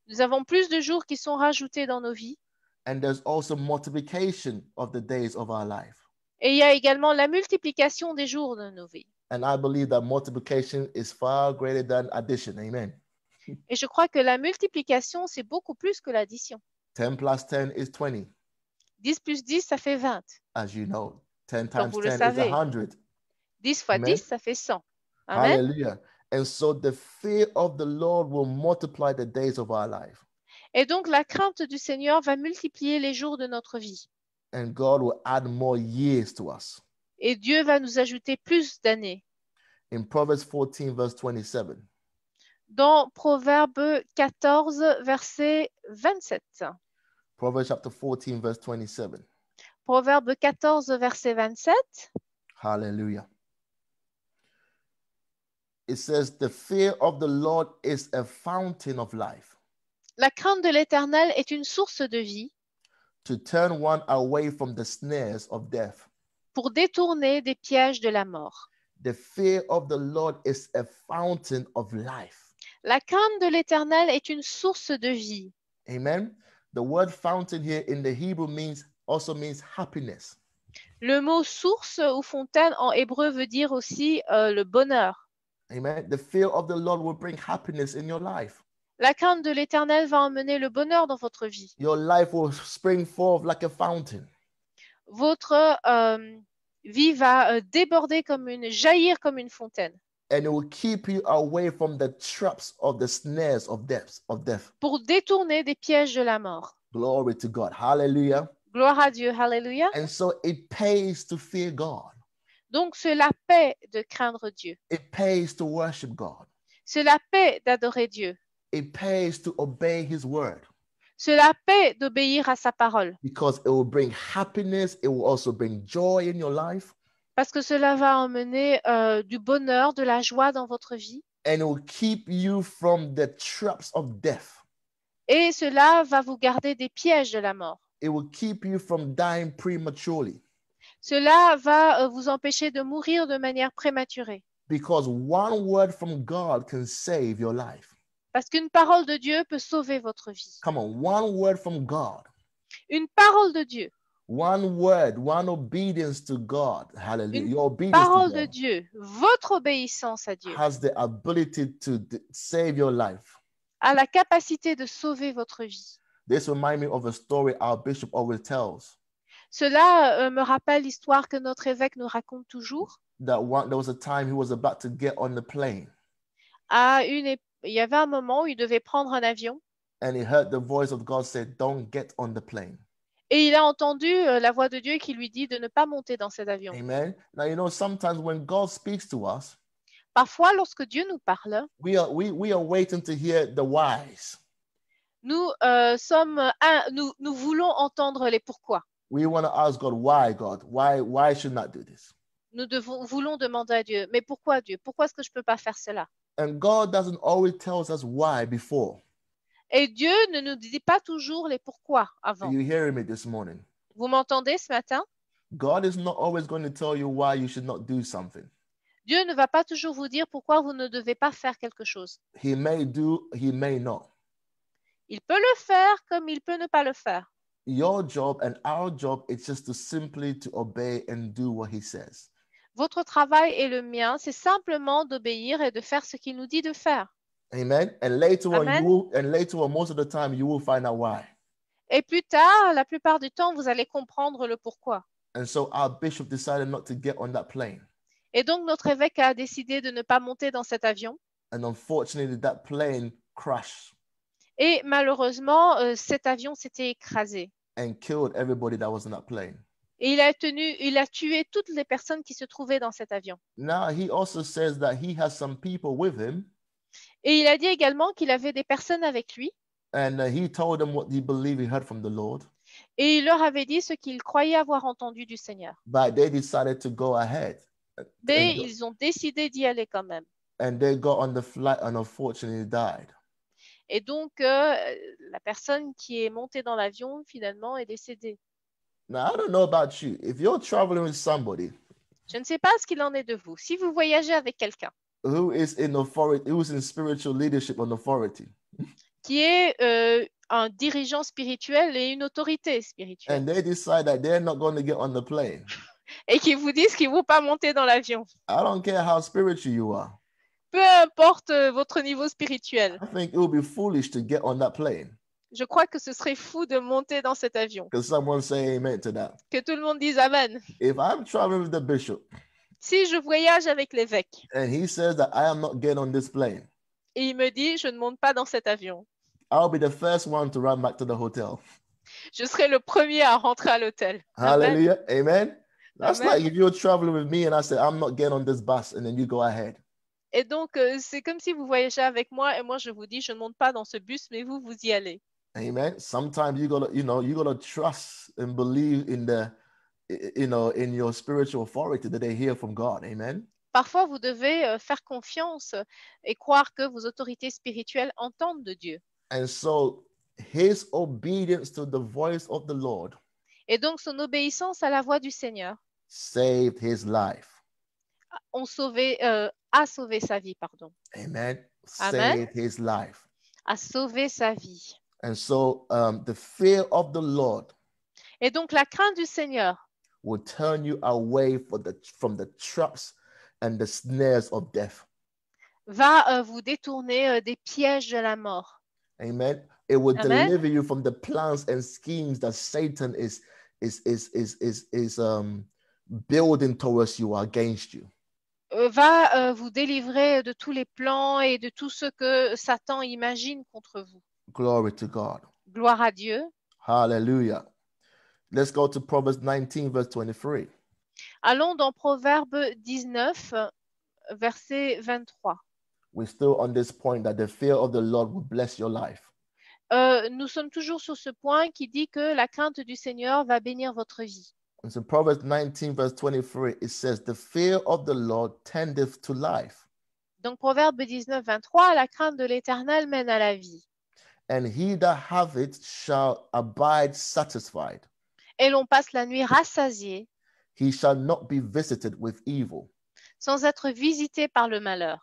Nous avons plus de jours qui sont rajoutés dans nos vies. And there's also multiplication of the days of our life. Et il y a également la multiplication des jours de nos vies. And I believe that multiplication is far greater than addition. Amen. Et je crois que la multiplication, c'est beaucoup plus que l'addition. 10 plus 10 is 20. 10 plus 10, ça fait 20. As you know, 10 times 10 savez, is 100. 10 fois Amen. 10, ça fait 100. Amen. Hallelujah. And so the fear of the Lord will multiply the days of our life. Et donc la crainte du Seigneur va multiplier les jours de notre vie. And God will add more years to us. Et Dieu va nous ajouter plus d'années. In Proverbs 14 verse 27. Dans Proverbe 14 verset 27. Proverbs chapter 14 verse 27. Proverbe 14, verset 27. Hallelujah. It says, The fear of the Lord is a fountain of life. La crainte de l'Éternel est une source de vie. To turn one away from the snares of death. Pour détourner des pièges de la mort. The fear of the Lord is a fountain of life. La crainte de l'Éternel est une source de vie. Amen. The word fountain here in the Hebrew means also means happiness. Le mot source ou fontaine en hébreu veut dire aussi euh, le bonheur. Amen. The fear of the Lord will bring happiness in your life. La crainte de l'Éternel va amener le bonheur dans votre vie. Your life will spring forth like a fountain. Votre euh, vie va euh, déborder comme une jaillir comme une fontaine. And it will keep you away from the traps of the snares of death, of death. Pour détourner des pièges de la mort. Glory to God. Hallelujah. Gloire à Dieu. Hallelujah. Donc cela paie de craindre Dieu. Cela paie d'adorer Dieu. Cela paie d'obéir à sa parole. Parce que cela va emmener euh, du bonheur, de la joie dans votre vie. Et cela va vous garder des pièges de la mort it will keep you from dying prematurely. Cela va euh, vous empêcher de mourir de manière prématurée. Because one word from God can save your life. Parce qu'une parole de Dieu peut sauver votre vie. Come on, one word from God. Une parole de Dieu. One word, one obedience to God. Hallelujah. Une your obedience parole to God de Dieu, votre obéissance à Dieu. Has the ability to save your life. A la capacité de sauver votre vie. This reminds me of a story our bishop always tells. Cela euh, me rappelle l'histoire que notre évêque nous raconte toujours. That one, there was a time he was about to get on the plane. À une, il y avait un moment où il devait prendre un avion And he heard the voice of God say, Don't get on the plane. et il a entendu euh, la voix de Dieu qui lui dit de ne pas monter dans cet avion. Amen. Now, you know, sometimes when God speaks to us, Parfois, lorsque Dieu nous parle, we are, we, we are waiting to hear the wise. Nous euh, sommes nous, nous voulons entendre les pourquoi. Nous devons voulons demander à Dieu mais pourquoi Dieu pourquoi est-ce que je peux pas faire cela? Et Dieu ne nous dit pas toujours les pourquoi avant. Vous m'entendez ce matin? Dieu ne va pas toujours vous dire pourquoi vous ne devez pas faire quelque chose. He may do, he may not. Il peut le faire comme il peut ne pas le faire. Your job and our job is just to simply obey and do what he says. Votre travail et le mien, c'est simplement d'obéir et de faire ce qu'il nous dit de faire. Amen. And later on, you most of the time, you will find out why. Et plus tard, la plupart du temps, vous allez comprendre le pourquoi. And so our bishop decided not to get on that plane. Et donc notre évêque a décidé de ne pas monter dans cet avion. And unfortunately, that plane crashed. Et malheureusement, euh, cet avion s'était écrasé. And killed everybody that was that plane. Et il a, tenu, il a tué toutes les personnes qui se trouvaient dans cet avion. he also says that he has some people with him. Et il a dit également qu'il avait des personnes avec lui. And uh, he told them what he believed he heard from the Lord. Et il leur avait dit ce qu'ils croyaient avoir entendu du Seigneur. But they decided to go ahead. Mais ils ont décidé d'y aller quand même. And they got on the flight and unfortunately died. Et donc, euh, la personne qui est montée dans l'avion, finalement, est décédée. Je ne sais pas ce qu'il en est de vous. Si vous voyagez avec quelqu'un qui est euh, un dirigeant spirituel et une autorité spirituelle, et qui vous disent qu'ils ne vont pas monter dans l'avion, peu importe euh, votre niveau spirituel. I think it would be foolish to get on that plane. Je crois que ce serait fou de monter dans cet avion. someone say amen to that? Que tout le monde dise amen. If I'm traveling with the bishop. Si je voyage avec l'évêque. And he says that I am not getting on this plane. Et il me dit je ne monte pas dans cet avion. I'll be the first one to run back to the hotel. Je serai le premier à rentrer à l'hôtel. Hallelujah. Amen. amen. That's amen. like if you're traveling with me and I said I'm not getting on this bus and then you go ahead. Et donc, euh, c'est comme si vous voyagez avec moi et moi, je vous dis, je ne monte pas dans ce bus, mais vous, vous y allez. Amen. Parfois, vous devez euh, faire confiance et croire que vos autorités spirituelles entendent de Dieu. Et donc, son obéissance à la voix du Seigneur. Saved his life. Ont sauvé, euh, a sauvé sa vie, pardon. Amen. Amen. Saved his life. A sauvé sa vie. And so um, the fear of the Lord Et donc la crainte du Seigneur will turn you away for the, from the traps and the snares of death. va euh, vous détourner euh, des pièges de la mort. Amen. It will Amen. deliver you from the plans and schemes that Satan is is is is is, is um, building towards you or against you. Euh, va euh, vous délivrer de tous les plans et de tout ce que Satan imagine contre vous. Glory to God. Gloire à Dieu. Hallelujah. Let's go to Proverbs 19 verse 23. Allons dans Proverbe 19 verset 23. We're still on this point that the fear of the Lord will bless your life. Euh, nous sommes toujours sur ce point qui dit que la crainte du Seigneur va bénir votre vie. And so Proverbs 19, verse 23, it says, The fear of the Lord tendeth to life. Donc Proverbe 19, 23, la crainte de l'Éternel mène à la vie. And he that have it shall abide satisfied. Et l'on passe la nuit rassasié. He shall not be visited with evil. Sans être visité par le malheur.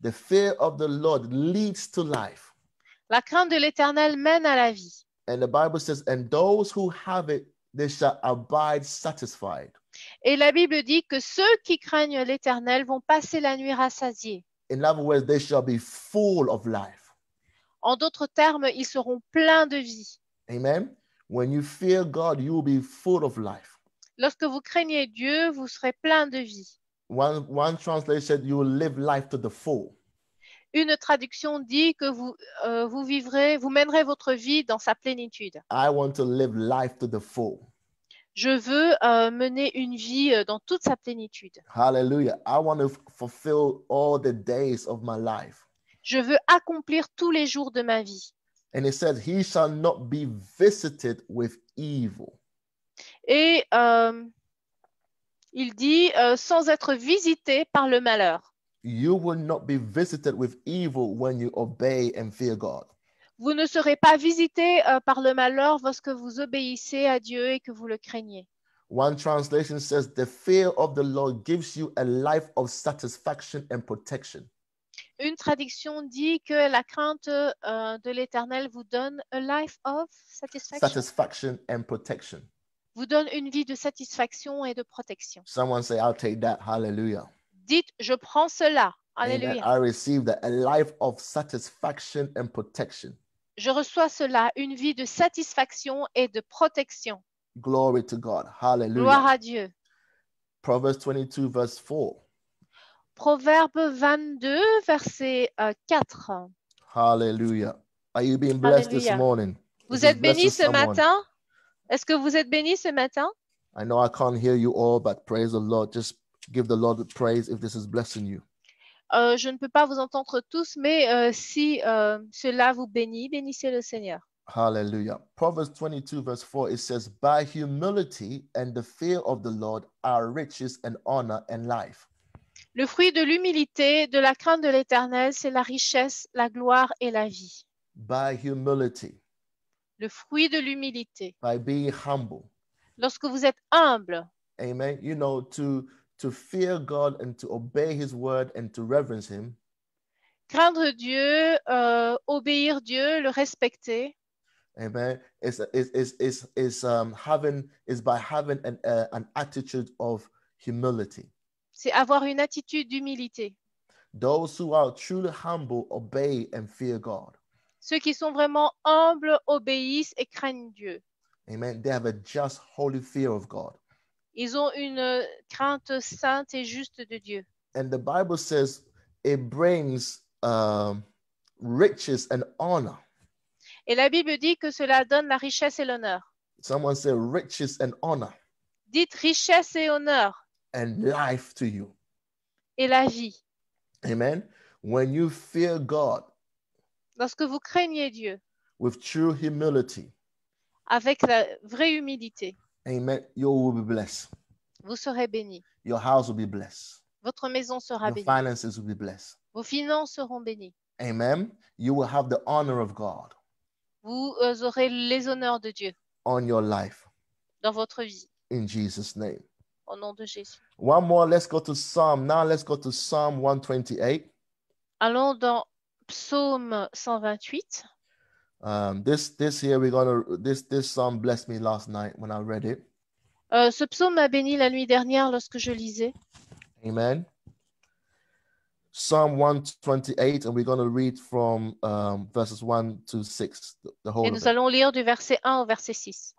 The fear of the Lord leads to life. La crainte de l'Éternel mène à la vie. And the Bible says, and those who have it They shall abide satisfied. Et la Bible dit que ceux qui craignent l'Éternel vont passer la nuit rassasiés. In other words, they shall be full of life. En d'autres termes, ils seront pleins de vie. Amen. When you fear God, you will be full of life. Lorsque vous craignez Dieu, vous serez plein de vie. One, one translation, you will live life to the full. Une traduction dit que vous, euh, vous vivrez, vous mènerez votre vie dans sa plénitude. Je veux euh, mener une vie euh, dans toute sa plénitude. Hallelujah. I want to fulfill all the days of my life. Je veux accomplir tous les jours de ma vie. Et il dit, sans être visité par le malheur. You will not be visited with evil when you obey and fear God. Vous ne serez pas visité euh, par le malheur lorsque vous obéissez à Dieu et que vous le craignez. One translation says, The fear of the Lord gives you a life of satisfaction and protection. Une traduction dit que la crainte euh, de l'Éternel vous donne a life of satisfaction. Satisfaction and protection. Vous donne une vie de satisfaction et de protection. Someone say, I'll take that. Hallelujah. Dites, je prends cela. Alléluia. I receive a life of satisfaction and protection. Je reçois cela, une vie de satisfaction et de protection. Glory to God. Hallelujah. Gloire à Dieu. Proverbs 22 verse 4. Proverbe 22 verset euh, 4. Hallelujah. Are you being blessed this morning? Vous êtes béni ce someone? matin? Est-ce que vous êtes béni ce matin? I know I can't hear you all, but praise the Lord. Just Give the Lord praise if this is blessing you. Euh, je ne peux pas vous entendre tous, mais euh, si euh, cela vous bénit, bénissez le Seigneur. Hallelujah. Proverbs 22, verse 4, it says, By humility and the fear of the Lord are riches and honor and life. Le fruit de l'humilité, de la crainte de l'Éternel, c'est la richesse, la gloire et la vie. By humility. Le fruit de l'humilité. By being humble. Lorsque vous êtes humble. Amen. You know, to to fear God and to obey his word and to reverence him. Craindre Dieu, euh, obéir Dieu, le respecter. Amen. Is is is is is um having is by having an uh, an attitude of humility. C'est avoir une attitude d'humilité. Those who are truly humble obey and fear God. Ceux qui sont vraiment humbles obéissent et craignent Dieu. Amen. They have a just holy fear of God. Ils ont une euh, crainte sainte et juste de Dieu. Et la Bible dit que cela donne la richesse et l'honneur. riches and honor. Dites richesse et honneur. And life to you. Et la vie. Amen. When you fear God. Lorsque vous craignez Dieu. With true humility. Avec la vraie humilité. Amen. You will be blessed. Vous serez béni. Your house will be blessed. Votre maison sera Your bénie. Finances will be blessed. Vos finances seront bénies. Amen. You will have the honor of God vous euh, aurez les honneurs de Dieu on your life. dans votre vie. In Jesus name. Au nom de Jésus. One more, let's go to Psalm. Now let's go to Psalm 128. Allons dans Psaume 128. Um, this this here we're gonna this this psalm blessed me last night when I read it. Euh, ce psaume m'a béni la nuit dernière lorsque je lisais. Amen. Psalm 128, and we're going to read from um, verses 1 to 6, the, the whole. Et nous allons lire du verset 1 au verset 6.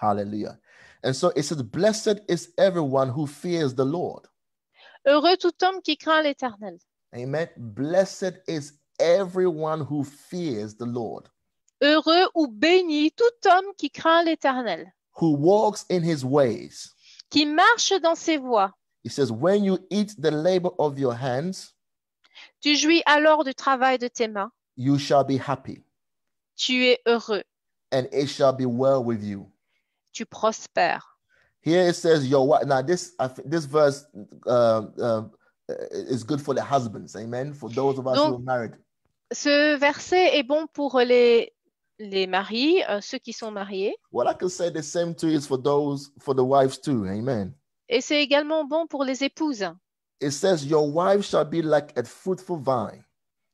Hallelujah. And so it says, Blessed is everyone who fears the Lord. Heureux tout homme qui craint l'Éternel. Amen. Blessed is everyone who fears the Lord. Heureux ou béni tout homme qui craint l'Éternel. Who walks in his ways. Qui marche dans ses voies. He says, when you eat the labor of your hands, tu jouis alors du travail de tes mains. You shall be happy. Tu es heureux. And it shall be well with you. Tu prospères. Here it says your wife. Now this this verse uh, uh, is good for the husbands. Amen. For those of us Donc, who are married. Ce verset est bon pour les les maris, euh, ceux qui sont mariés. Well, I can say the same too is for those for the wives too. Amen. Et c'est également bon pour les épouses. It says your wife shall be like a fruitful vine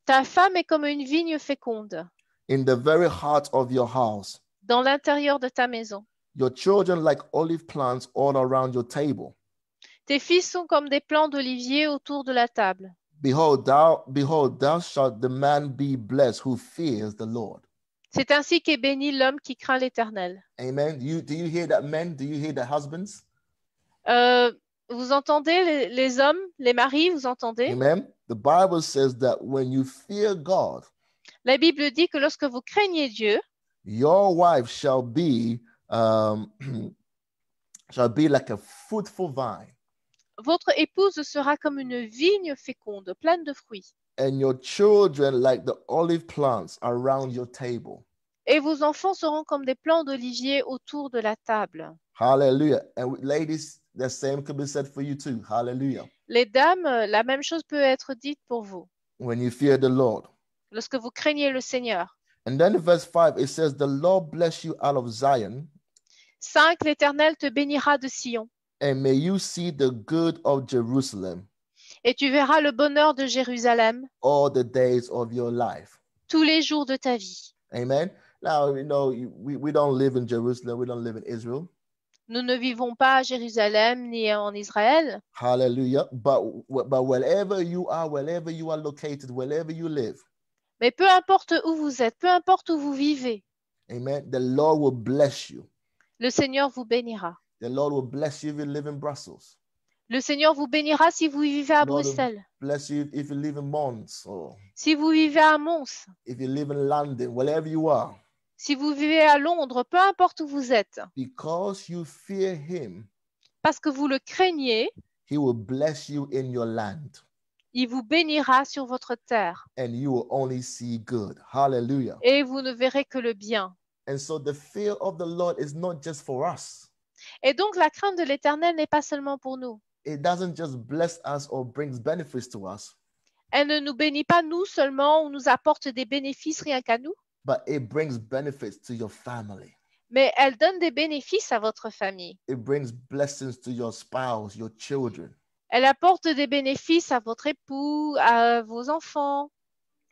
Ta femme est comme une vigne féconde in the very heart of your house. dans l'intérieur de ta maison. Your children like olive plants all around your table. Tes fils sont comme des plants d'olivier autour de la table. Behold, thou behold, thou shalt the man be blessed who fears the Lord. C'est ainsi qu'est béni l'homme qui craint l'Éternel. Amen. Do you, hear that, men? Do you hear husbands? Euh, vous entendez les, les, hommes, les maris, vous entendez? Amen. The Bible says that when you fear God, la Bible dit que lorsque vous craignez Dieu, your wife shall be um, shall be like a fruitful vine. Votre épouse sera comme une vigne féconde, pleine de fruits. And your children like the olive plants around your table. Et vos enfants seront comme des plants d'olivier autour de la table. Hallelujah. And ladies, the same could be said for you too. Hallelujah. Les dames, euh, la même chose peut être dite pour vous. When you fear the Lord. Lorsque vous craignez le Seigneur. And then in verse 5 it says the Lord bless you out of Zion. 5 L'Éternel te bénira de Sion. And may you see the good of Jerusalem. Et tu verras le bonheur de Jérusalem. All the days of your life. Tous les jours de ta vie. Amen. Now, you know, we, we don't live in Jerusalem, we don't live in Israel. Nous ne vivons pas à Jérusalem ni en Israël. Hallelujah. But, but wherever you are, wherever you are located, wherever you live. Mais peu importe où vous êtes, peu importe où vous vivez. Amen. The Lord will bless you. Le Seigneur vous bénira. The Lord will bless you if you live in Brussels. Le Seigneur vous bénira si vous vivez à Bruxelles. Bless you if you live in Mons, or si vous vivez à Mons. If you live in London, wherever you are. Si vous vivez à Londres, peu importe où vous êtes, parce que vous le craignez, Il vous bénira sur votre terre. Et vous ne verrez que le bien. Et donc la crainte de l'Éternel n'est pas seulement pour nous. Elle ne nous bénit pas nous seulement ou nous apporte des bénéfices rien qu'à nous but it brings benefits to your family. Mais elle donne des bénéfices à votre famille. It brings blessings to your spouse, your children. Elle apporte des bénéfices à votre époux, à vos enfants.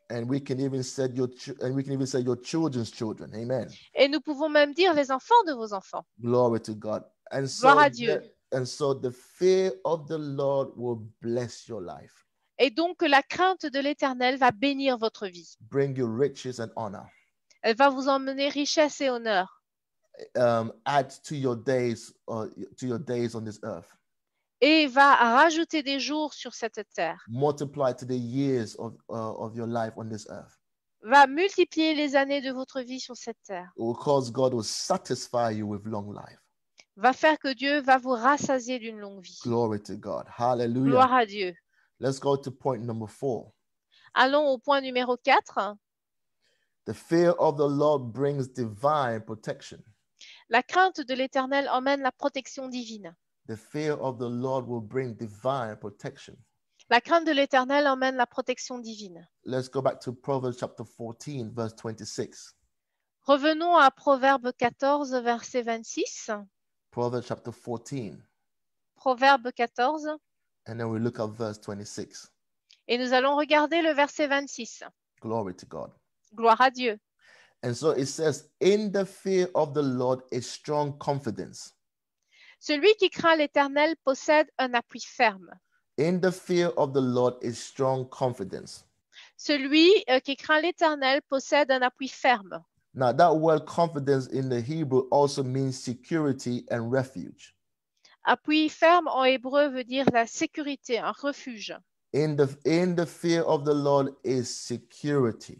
And we can even say your and we can even say your children's children. Amen. Et nous pouvons même dire les enfants de vos enfants. Glory to God. And so Gloire à Dieu. The, and so the fear of the Lord will bless your life. Et donc la crainte de l'Éternel va bénir votre vie. Bring you riches and honor. Elle va vous emmener richesse et honneur. Um, add to your days, uh, to your days on this earth. Et va rajouter des jours sur cette terre. Multiply to the years of, uh, of your life on this earth. Va multiplier les années de votre vie sur cette terre. will cause God will satisfy you with long life. Va faire que Dieu va vous rassasier d'une longue vie. Glory to God. Hallelujah. Gloire à Dieu. Let's go to point number four. Allons au point numéro 4. The fear of the Lord brings divine protection. La crainte de l'Éternel emmène la protection divine. The fear of the Lord will bring divine protection. La crainte de l'Éternel emmène la protection divine. Let's go back to Proverbs chapter 14 verse 26. Revenons à Proverbe 14 verset 26. Proverbs chapter 14. Proverbe 14. And then we look at verse 26. Et nous allons regarder le verset 26. Glory to God. Gloire à Dieu. And so it says, in the fear of the Lord is strong confidence. Celui qui craint l'Éternel possède un appui ferme. In the fear of the Lord is strong confidence. Celui euh, qui craint l'Éternel possède un appui ferme. Now that word confidence in the Hebrew also means security and refuge. Appui ferme en hébreu veut dire la sécurité, un refuge. In the in the fear of the Lord is security.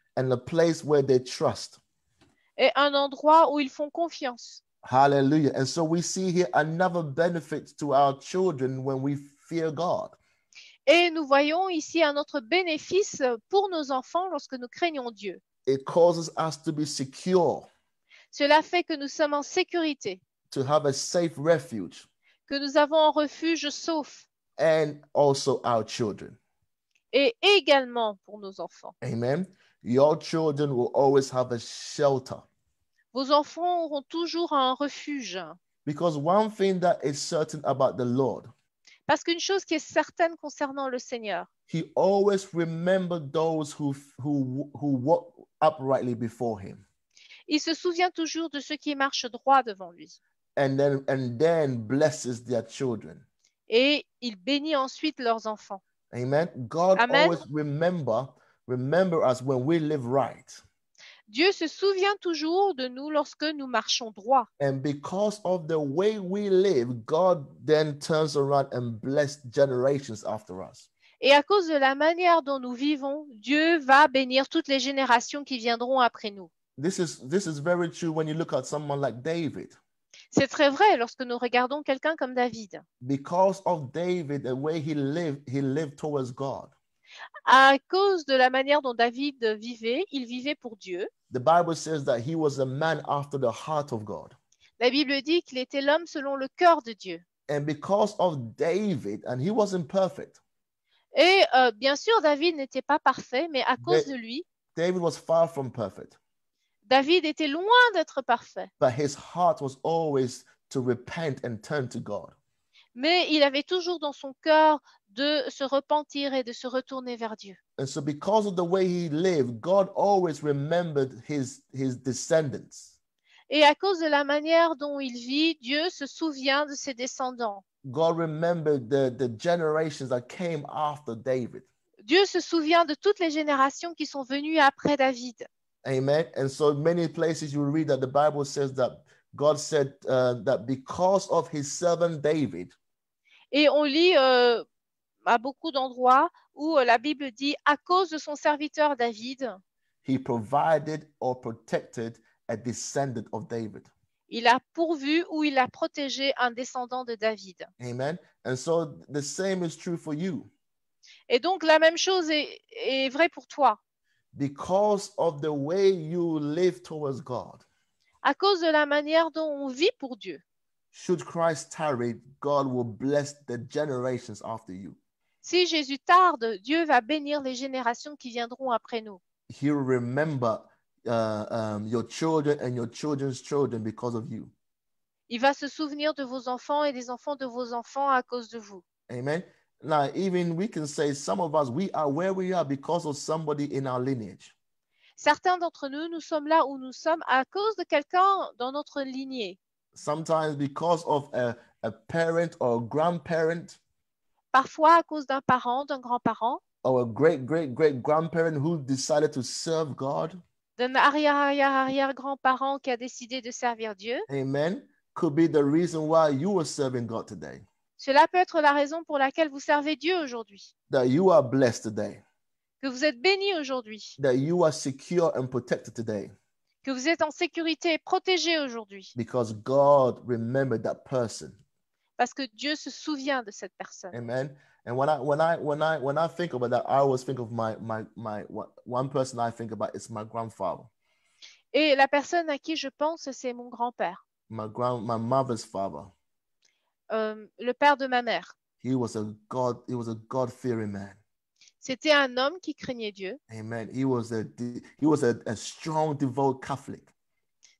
place where trust. Et un endroit où ils font confiance. Hallelujah. Et nous voyons ici un autre bénéfice pour nos enfants lorsque nous craignons Dieu. It secure. Cela fait que nous sommes en sécurité. Que nous avons un refuge sauf. Et également pour nos enfants. Amen. Your children will always have a shelter. Vos enfants auront toujours un refuge. Because one thing that is certain about the Lord, Parce qu'une chose qui est certaine concernant le Seigneur, he always remembered those who, who, who walk uprightly before him. il se souvient toujours de ceux qui marchent droit devant lui. And then, and then blesses their children. Et il bénit ensuite leurs enfants. Amen. God Amen. always remember Remember us when we live right. Dieu se souvient toujours de nous lorsque nous marchons droit. And because of the way we live, God then turns around and blesses generations after us. Et à cause de la manière dont nous vivons, Dieu va bénir toutes les générations qui viendront après nous. This is this is very true when you look at someone like David. C'est très vrai lorsque nous regardons quelqu'un comme David. Because of David, the way he lived, he lived towards God. À cause de la manière dont David vivait, il vivait pour Dieu. La Bible dit qu'il était l'homme selon le cœur de Dieu. Et euh, bien sûr, David n'était pas parfait, mais à cause de lui, David était loin d'être parfait. Mais il avait toujours dans son cœur de se repentir et de se retourner vers Dieu. And so because of the way he lived, God always remembered his his descendants. Et à cause de la manière dont il vit, Dieu se souvient de ses descendants. God remembered the, the generations that came after David. Dieu se souvient de toutes les générations qui sont venues après David. Amen. And so many places you read that the Bible says that God said uh, that because of his servant David. Et on lit euh, à beaucoup d'endroits où euh, la Bible dit à cause de son serviteur David, he provided or protected a descendant of David. Il a pourvu ou il a protégé un descendant de David. Amen. And so the same is true for you. Et donc la même chose est, vraie pour toi. Because of the way you live towards God. À cause de la manière dont on vit pour Dieu. Should Christ tarry, God will bless the generations after you. Si Jésus tarde, Dieu va bénir les générations qui viendront après nous. Il va se souvenir de vos enfants et des enfants de vos enfants à cause de vous. Amen. Now, even we can say some of us, we are where we are because of somebody in our lineage. Certains d'entre nous, nous sommes là où nous sommes à cause de quelqu'un dans notre lignée. Sometimes because of a, parent or grandparent parfois à cause d'un parent, d'un grand-parent, or a great great great grandparent who decided to serve God. d'un arrière-arrière-arrière-grand-parent qui a décidé de servir Dieu. Amen. Could be the reason why you are serving God today. Cela peut être la raison pour laquelle vous servez Dieu aujourd'hui, That you are blessed today. que vous êtes béni aujourd'hui, That you are secure and protected today. que vous êtes en sécurité et protégé aujourd'hui, Because God remembered that person parce que Dieu se souvient de cette personne. Amen. And when I when I when I when I think about that, I always think of my my my one person I think about is my grandfather. Et la personne à qui je pense, c'est mon grand-père. My grand my mother's father. Euh, le père de ma mère. He was a God he was a God-fearing man. C'était un homme qui craignait Dieu. Amen. He was a he was a, strong devout Catholic.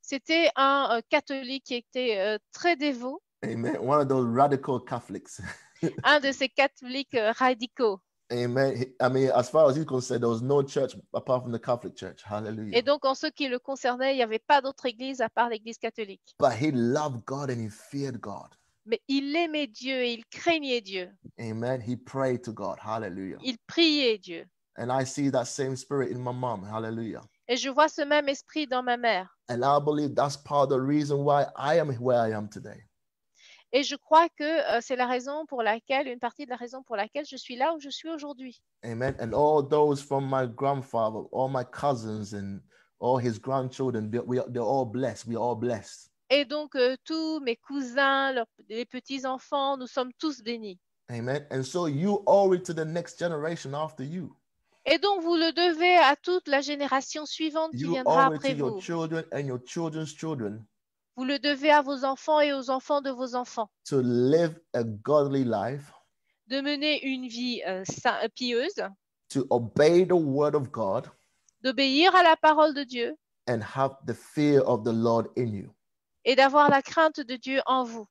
C'était un euh, catholique qui était euh, très dévot. Amen. One of those radical Catholics. Un de ces catholiques euh, radicaux. Amen. I mean, as far as he's concerned, there was no church apart from the Catholic Church. Hallelujah. Et donc, en ce qui le concernait, il n'y avait pas d'autre église à part l'église catholique. But he loved God and he feared God. Mais il aimait Dieu et il craignait Dieu. Amen. He prayed to God. Hallelujah. Il priait Dieu. And I see that same spirit in my mom. Hallelujah. Et je vois ce même esprit dans ma mère. And I believe that's part of the reason why I am where I am today. Et je crois que euh, c'est la raison pour laquelle, une partie de la raison pour laquelle je suis là où je suis aujourd'hui. Amen. Et donc, euh, tous mes cousins, les petits-enfants, nous sommes tous bénis. Amen. Et donc, vous le devez à toute la génération suivante qui viendra après vous. Vous le devez à vos enfants et aux enfants de vos enfants. To live a godly life. De mener une vie euh, pieuse. To obey the word of God. D'obéir à la parole de Dieu. And have the fear of the Lord in you. Et d'avoir la crainte de Dieu en vous.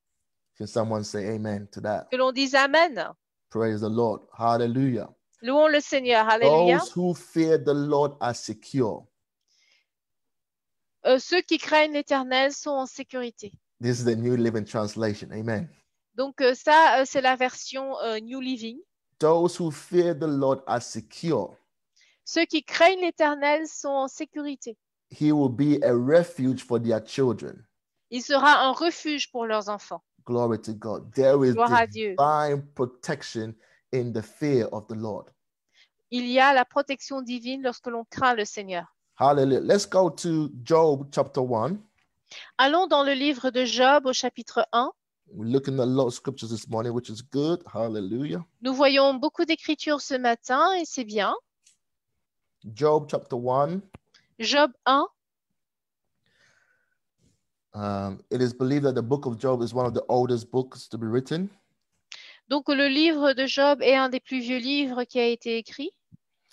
Can someone say amen to that? Que l'on dise amen. Praise the Lord. Hallelujah. Louons le Seigneur. Alléluia. Those who fear the Lord are secure. Euh, ceux qui craignent l'Éternel sont en sécurité. This is the New Living Translation. Amen. Donc euh, ça, euh, c'est la version euh, New Living. Those who fear the Lord are secure. Ceux qui craignent l'Éternel sont en sécurité. He will be a refuge for their children. Il sera un refuge pour leurs enfants. Glory to God. There is divine protection in the fear of the Lord. Il y a la protection divine lorsque l'on craint le Seigneur. Hallelujah. Let's go to Job chapter 1. Allons dans le livre de Job au chapitre 1. We're looking at a lot of scriptures this morning, which is good. Hallelujah. Nous voyons beaucoup d'écritures ce matin et c'est bien. Job chapter 1. Job 1. Um, it is believed that the book of Job is one of the oldest books to be written. Donc le livre de Job est un des plus vieux livres qui a été écrit.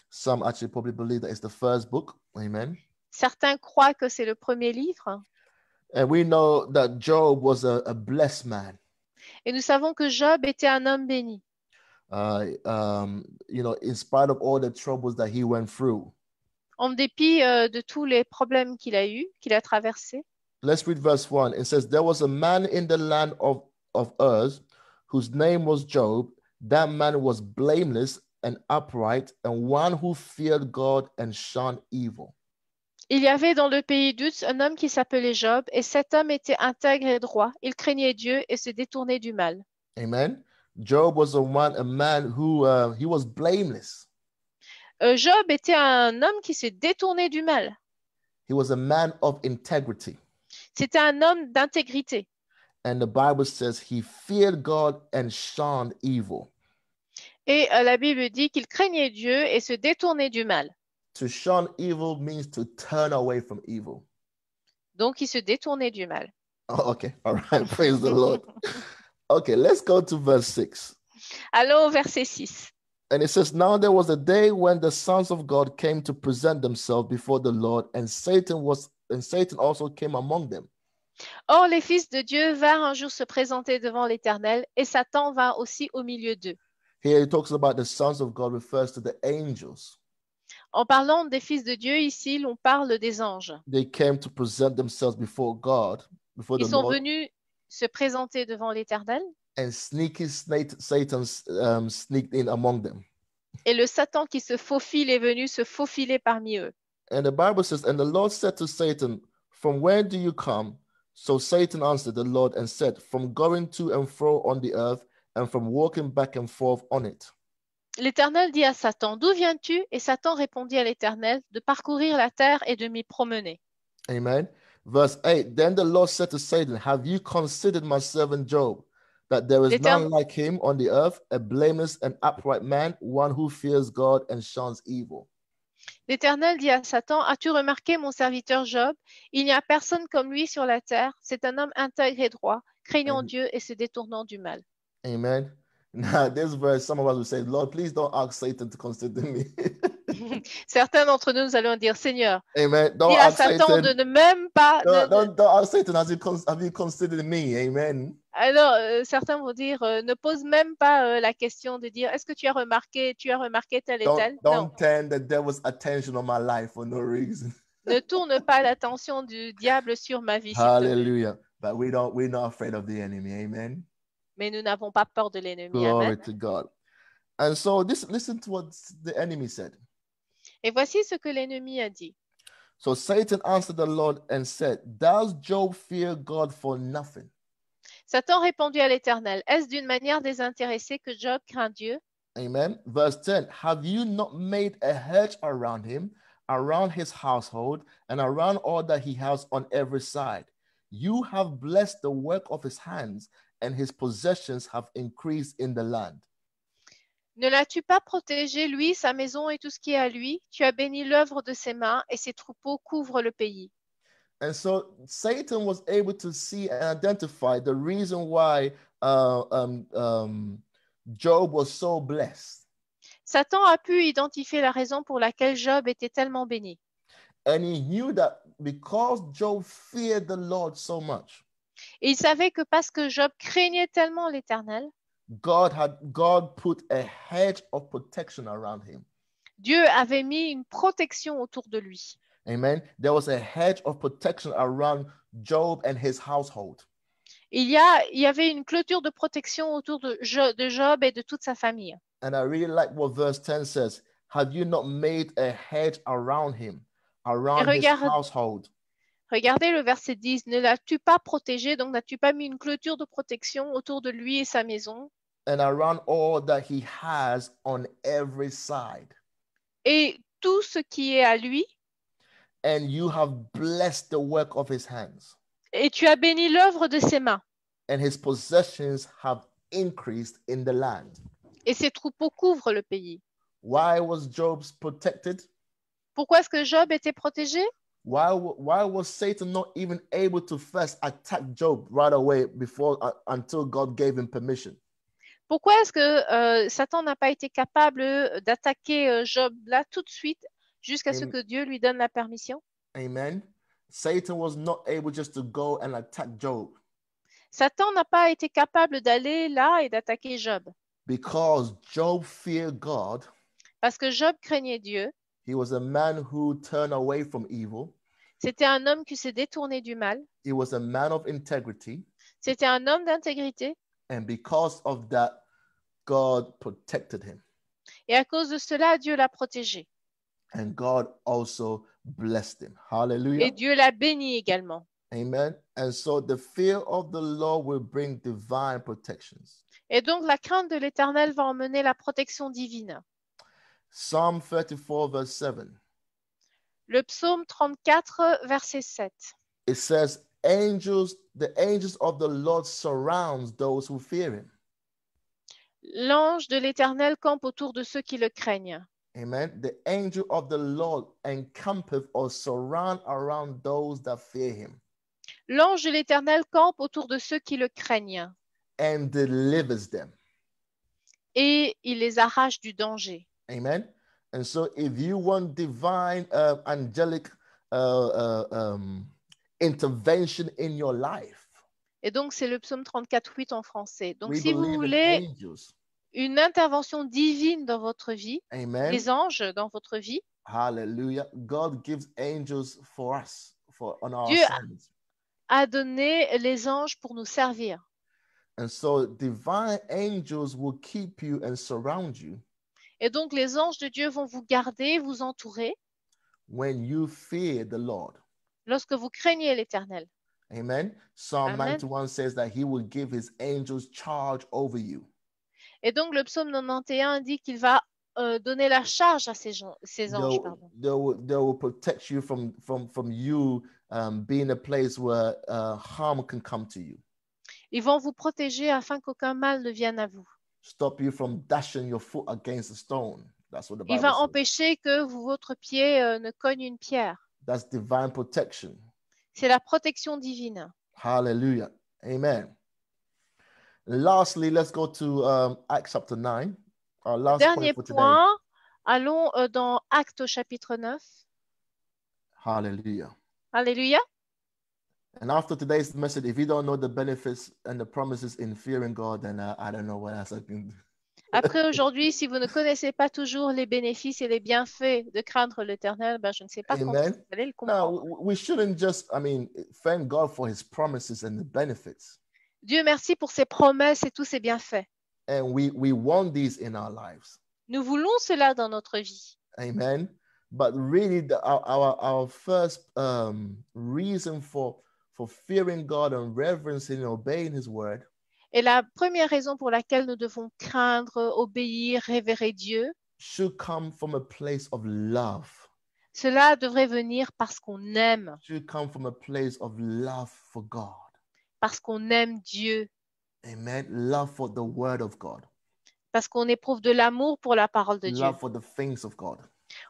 Some actually probably believe that it's the first book. Amen. Certains croient que c'est le premier livre. And we know that Job was a, a blessed man. Et nous savons que Job était un homme béni. Uh, um, you know, in spite of all the troubles that he went through. En dépit euh, de tous les problèmes qu'il a eu, qu'il a traversé. Let's read verse 1. It says, There was a man in the land of, of Uz whose name was Job. That man was blameless and upright, and one who feared God and shunned evil. Il y avait dans le pays d'Uz un homme qui s'appelait Job, et cet homme était intègre et droit. Il craignait Dieu et se détournait du mal. Amen. Job was a, one, a man who uh, he was blameless. Euh, Job était un homme qui se détournait du mal. He was a man of integrity. C'était un homme d'intégrité. And the Bible says he feared God and shunned evil. Et euh, la Bible dit qu'il craignait Dieu et se détournait du mal. To shun evil means to turn away from evil. Donc, il se détournait du mal. Oh, okay, all right, praise the Lord. Okay, let's go to verse 6. Allons au verset 6. And it says, Now there was a day when the sons of God came to present themselves before the Lord, and Satan was and Satan also came among them. Or les fils de Dieu vinrent un jour se présenter devant l'Éternel, et Satan vint aussi au milieu d'eux. Here he talks about the sons of God refers to the angels. En parlant des fils de Dieu, ici, l'on parle des anges. They came to present themselves before God, before Ils the sont Lord, venus se présenter devant l'Éternel. And sneaky Satan um, sneaked in among them. Et le Satan qui se faufile est venu se faufiler parmi eux. And the Bible says, and the Lord said to Satan, From where do you come? So Satan answered the Lord and said, From going to and fro on the earth and from walking back and forth on it. L'Éternel dit à Satan, D'où viens-tu Et Satan répondit à l'Éternel, De parcourir la terre et de m'y promener. Amen. Verse 8 Then the Lord said to Satan, Have you considered my servant Job, that there is none like him on the earth, a blameless and upright man, one who fears God and shuns evil? L'Éternel dit à Satan, As-tu remarqué mon serviteur Job Il n'y a personne comme lui sur la terre, c'est un homme intègre et droit, craignant Dieu et se détournant du mal. Amen. Now, this verse, some of us will say, Lord, please don't ask Satan to consider me. Certains d'entre nous, allons dire, Seigneur, Amen. Don't dis à de ne même pas. Don't, don't, don't ask Satan, as you, have you considered me? Amen. Alors, euh, certains vont dire, euh, ne pose même pas euh, la question de dire, est-ce que tu as remarqué, tu as remarqué tel et tel? Don't non. attention on my life for no reason. ne tourne pas l'attention du diable sur ma vie. Hallelujah. But we don't, we're not afraid of the enemy. Amen. mais nous n'avons pas peur de l'ennemi. Glory Amen. to God. And so this, listen to what the enemy said. Et voici ce que l'ennemi a dit. So Satan answered the Lord and said, Does Job fear God for nothing? Satan répondit à l'Éternel, Est-ce d'une manière désintéressée que Job craint Dieu? Amen. Verse 10 Have you not made a hedge around him, around his household, and around all that he has on every side? You have blessed the work of his hands, and his possessions have increased in the land. Ne l'as-tu pas protégé, lui, sa maison et tout ce qui est à lui Tu as béni l'œuvre de ses mains et ses troupeaux couvrent le pays. And so Satan was able to see and identify the reason why uh, um, um, Job was so blessed. Satan a pu identifier la raison pour laquelle Job était tellement béni. And he knew that because Job feared the Lord so much. Et il savait que parce que Job craignait tellement l'Éternel, God had God put a hedge of protection around him. Dieu avait mis une protection autour de lui. Amen. There was a hedge of protection around Job and his household. Il y, a, il y avait une clôture de protection autour de, jo, de Job et de toute sa famille. And I really like what verse 10 says. Have you not made a hedge around him, around his household? Regardez le verset 10. Ne l'as-tu pas protégé, donc n'as-tu pas mis une clôture de protection autour de lui et sa maison Et tout ce qui est à lui. And you have blessed the work of his hands. Et tu as béni l'œuvre de ses mains. And his possessions have increased in the land. Et ses troupeaux couvrent le pays. Pourquoi est-ce que Job était protégé? Why, why was Satan not even able to first attack Job right away before, uh, until God gave him permission? Pourquoi est-ce que euh, Satan n'a pas été capable euh, d'attaquer euh, Job là tout de suite jusqu'à ce que Dieu lui donne la permission? Amen. Satan was not able just to go and attack Job Satan n'a pas été capable d'aller là et d'attaquer Job because Job feared God. parce que Job craignait Dieu. He was a man who turned away from evil. C'était un homme qui s'est détourné du mal. was C'était un homme d'intégrité. And because of that, God protected him. Et à cause de cela, Dieu l'a protégé. God also blessed him. Et Dieu l'a béni également. Amen. And so the fear of the Lord will bring divine protections. Et donc la crainte de l'Éternel va emmener la protection divine. Psalm 34 verse 7. Le psaume 34, verset 7. It says, angels, the angels of the Lord surrounds those who fear him. L'ange de l'Éternel campe autour de ceux qui le craignent. Amen. The angel of the Lord encampeth or surround around those that fear him. L'ange de l'Éternel campe autour de ceux qui le craignent. And delivers them. Et il les arrache du danger. Amen. And so, if you want divine uh, angelic uh, uh, um, intervention in your life, et donc c'est le psaume 34, 8 en français. Donc, si vous voulez une intervention divine dans votre vie, Amen. les anges dans votre vie, Hallelujah. God gives angels for us, for on our Dieu sins. a donné les anges pour nous servir. And so divine angels will keep you and surround you. Et donc, les anges de Dieu vont vous garder, vous entourer. you Lorsque vous craignez l'Éternel. Amen. says that he will give his angels charge over you. Et donc, le psaume 91 dit qu'il va euh, donner la charge à ses anges. Ils vont vous protéger afin qu'aucun mal ne vienne à vous. Stop you from dashing your foot against a stone. That's what the Bible Il va says. empêcher que votre pied euh, ne cogne une pierre. That's divine protection. C'est la protection divine. Hallelujah. Amen. Lastly, let's go to um, Acts chapter 9. Our last Dernier point, for point allons euh, dans Actes au chapitre 9. Hallelujah. Hallelujah. And after today's message, if you don't know the benefits and the promises in fearing God, then uh, I don't know what else I can do. Après aujourd'hui, si vous ne connaissez pas toujours les bénéfices et les bienfaits de craindre l'Éternel, ben je ne sais pas comment Amen. vous allez le comprendre. No, we shouldn't just, I mean, thank God for his promises and the benefits. Dieu merci pour ses promesses et tous ses bienfaits. And we, we want these in our lives. Nous voulons cela dans notre vie. Amen. But really, the, our, our, our first um, reason for for fearing God and reverencing and obeying his word. Et la première raison pour laquelle nous devons craindre, obéir, révérer Dieu, should come from a place of love. Cela devrait venir parce qu'on aime. Should come from a place of love for God. Parce qu'on aime Dieu. Amen. Love for the word of God. Parce qu'on éprouve de l'amour pour la parole de Dieu. Love for the things of God.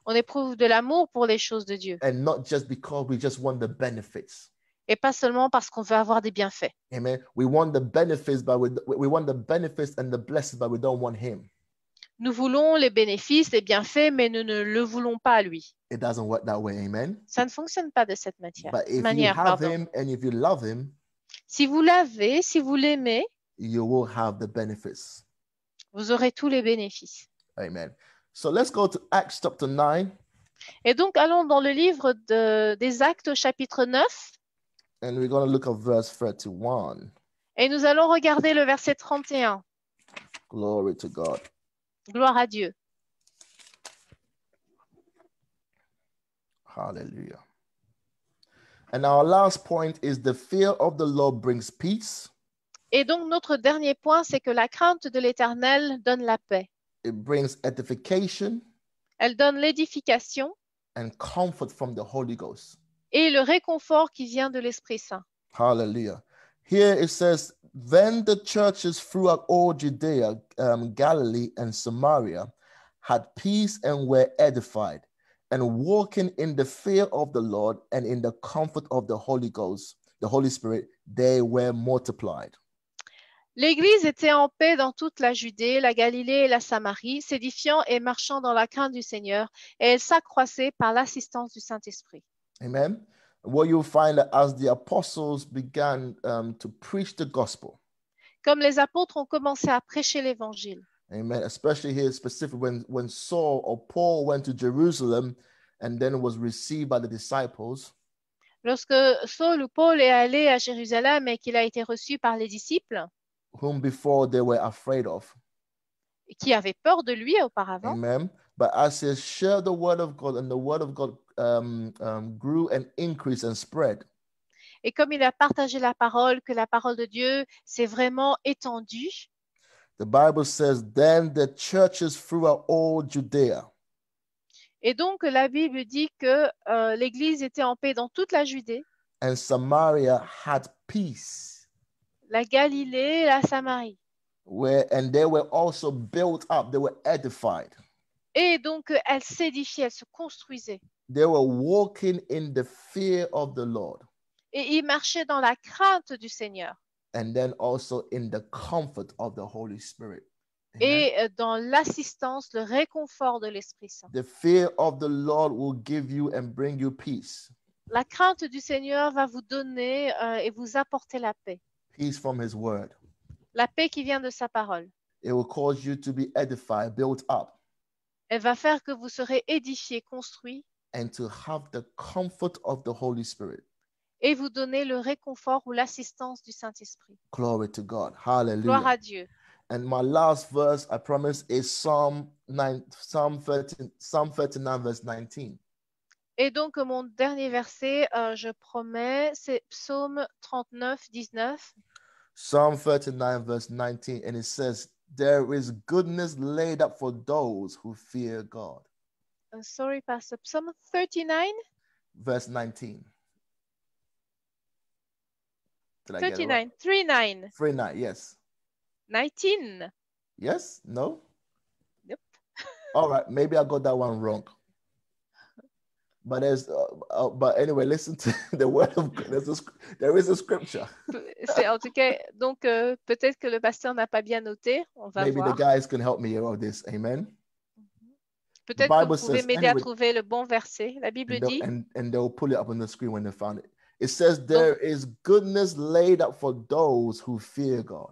On éprouve de l'amour pour les choses de Dieu. And not just because we just want the benefits et pas seulement parce qu'on veut avoir des bienfaits. Nous voulons les bénéfices, les bienfaits, mais nous ne le voulons pas à lui. Ça ne fonctionne pas de cette manière. si vous l'avez, si vous l'aimez, Vous aurez tous les bénéfices. Amen. Et donc allons dans le livre de, des Actes au chapitre 9. And we're going to look at verse 31. Et nous allons regarder le verset 31. Glory to God. Gloire à Dieu. Hallelujah. And our last point is the fear of the Lord brings peace. Et donc notre dernier point, c'est que la crainte de l'Éternel donne la paix. It brings edification. Elle donne l'édification. And comfort from the Holy Ghost. et le réconfort qui vient de l'Esprit Saint. Hallelujah. Here it says, Then the churches throughout all Judea, um, Galilee, and Samaria had peace and were edified, and walking in the fear of the Lord and in the comfort of the Holy Ghost, the Holy Spirit, they were multiplied. L'Église était en paix dans toute la Judée, la Galilée et la Samarie, s'édifiant et marchant dans la crainte du Seigneur, et elle s'accroissait par l'assistance du Saint-Esprit. Amen. What you'll find that as the apostles began um, to preach the gospel. Comme les apôtres ont commencé à prêcher l'évangile. Amen. Especially here, specifically when, when Saul or Paul went to Jerusalem and then was received by the disciples. Lorsque Saul ou Paul est allé à Jérusalem et qu'il a été reçu par les disciples. Whom before they were afraid of. Qui avaient peur de lui auparavant. Amen. But as they shared the word of God and the word of God Um, um, Et comme il a partagé la parole, que la parole de Dieu s'est vraiment étendue. The Bible says, then the churches throughout all Judea. Et donc la Bible dit que euh, l'Église était en paix dans toute la Judée. Samaria had peace. La Galilée, la Samarie. and were also built up, they were edified. Et donc elles s'édifiaient, elles se construisaient. They were walking in the fear of the Lord. Et ils marchaient dans la crainte du Seigneur. And then also in the comfort of the Holy Spirit. et euh, dans l'assistance, le réconfort de l'Esprit Saint. The fear of the Lord will give you and bring you peace. La crainte du Seigneur va vous donner euh, et vous apporter la paix. Peace from his word. La paix qui vient de sa parole. It will cause you to be edified, built up. Elle va faire que vous serez édifié, construit. and to have the comfort of the Holy Spirit. Et vous donner le réconfort ou l'assistance du Saint-Esprit. Glory to God. Hallelujah. Gloire à Dieu. And my last verse, I promise, is Psalm 9, Psalm 13, Psalm 39, verse 19. Et donc, mon dernier verset, euh, je promets, c'est Psaume 39, 19. Psalm 39, verse 19, and it says, There is goodness laid up for those who fear God. Uh, sorry, Pastor. Psalm 39? Verse 19. Did 39, right? 39. 39, yes. 19. Yes? No? Nope. All right, maybe I got that one wrong. But there's, uh, uh, but anyway, listen to the word of God. There's a, there is a scripture. C'est en tout cas, donc euh, peut-être que le pasteur n'a pas bien noté. On va maybe voir. the guys can help me out of this. Amen. Peut-être que vous pouvez m'aider à trouver le bon verset. La Bible dit. And, and pull it up on the screen when they found it. It says, There Donc, is goodness laid up for those who fear God.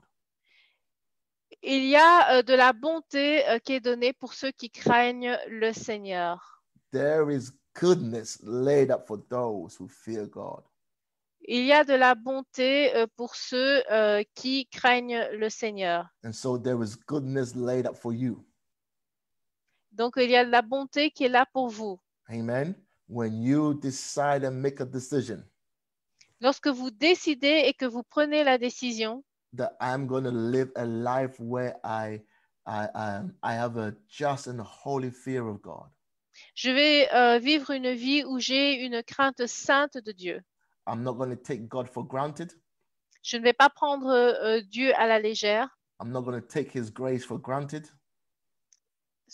Il y a euh, de la bonté euh, qui est donnée pour ceux qui craignent le Seigneur. There is goodness laid up for those who fear God. Il y a de la bonté euh, pour ceux euh, qui craignent le Seigneur. And so there is goodness laid up for you. Donc, il y a la bonté qui est là pour vous. Amen. When you decide and make a decision. Lorsque vous décidez et que vous prenez la décision. That I'm going to live a life where I, I, um, I, have a just and holy fear of God. Je vais euh, vivre une vie où j'ai une crainte sainte de Dieu. I'm not going to take God for granted. Je ne vais pas prendre euh, Dieu à la légère. I'm not going to take his grace for granted.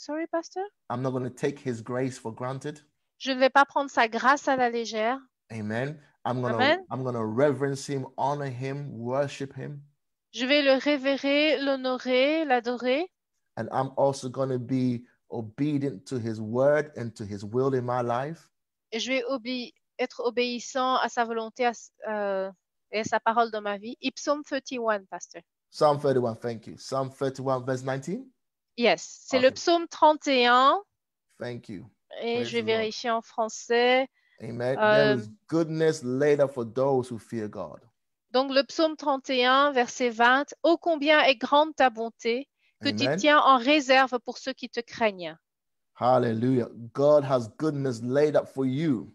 Sorry, pastor. I'm not going to take his grace for granted. Je ne vais pas prendre sa grâce à la légère. Amen. I'm gonna, Amen. I'm gonna reverence him, honor him, worship him. Je vais le révérer, l'honorer, l'adorer. And I'm also gonna be obedient to his word and to his will in my life. Et je vais obé être obéissant à sa volonté à, euh, et à sa parole dans ma vie. Psalm 31, pastor. Psalm 31, thank you. Psalm 31, verse 19. Yes, c'est le psaume 31. Thank you. Et je vais vérifier en français. Amen. goodness There is euh, goodness later for those who fear God. Donc le psaume 31, verset 20. Ô combien est grande ta bonté que tu tiens en réserve pour ceux qui te craignent. Hallelujah. God has goodness laid up for you.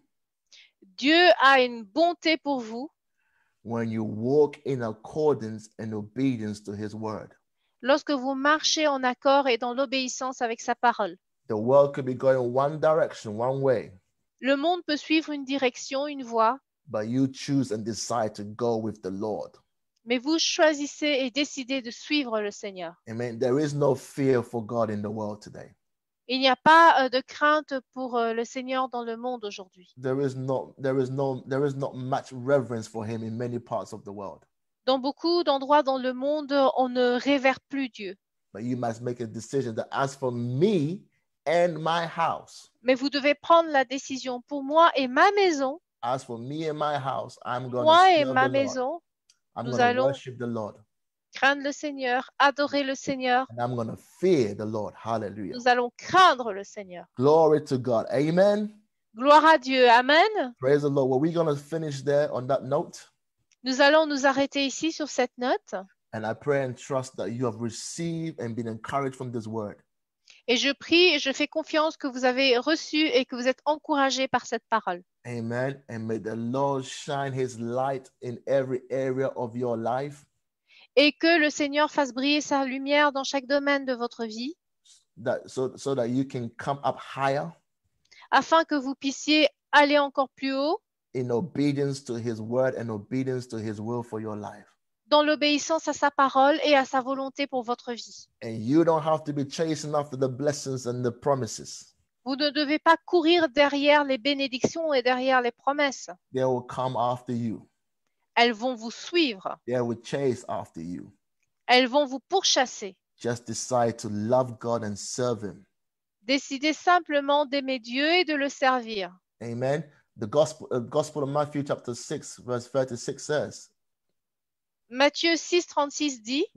Dieu a une bonté pour vous. When you walk in accordance and obedience to his word lorsque vous marchez en accord et dans l'obéissance avec sa parole. The world could be going one direction, one way, Le monde peut suivre une direction, une voie, but you choose and decide to go with the Lord. mais vous choisissez et décidez de suivre le Seigneur. Amen. There is no fear for God in the world today. Il n'y a pas euh, de crainte pour euh, le Seigneur dans le monde aujourd'hui. There is not there is no there is not much reverence for him in many parts of the world. Dans beaucoup d'endroits dans le monde, on ne révère plus Dieu. But you must make a decision that as for me and my house. Mais vous devez prendre la décision pour moi et ma maison. As for me and my house, I'm going moi to et ma maison, I'm nous allons worship the Lord. craindre le Seigneur, adorer le Seigneur. And I'm going to fear the Lord. Hallelujah. Nous allons craindre le Seigneur. Glory to God. Amen. Gloire à Dieu. Amen. Praise the Lord. Well, we're going to finish there on that note. Nous allons nous arrêter ici sur cette note. Et je prie et je fais confiance que vous avez reçu et que vous êtes encouragé par cette parole. Et que le Seigneur fasse briller sa lumière dans chaque domaine de votre vie. Afin que vous puissiez aller encore plus haut dans l'obéissance à sa parole et à sa volonté pour votre vie. Vous ne devez pas courir derrière les bénédictions et derrière les promesses. Elles vont vous suivre. Elles vont vous pourchasser. Décidez simplement d'aimer Dieu et de le servir. Amen. The Gospel, the uh, Gospel of Matthew, chapter 6, verse 36 says, Matthieu 6, 36 dit,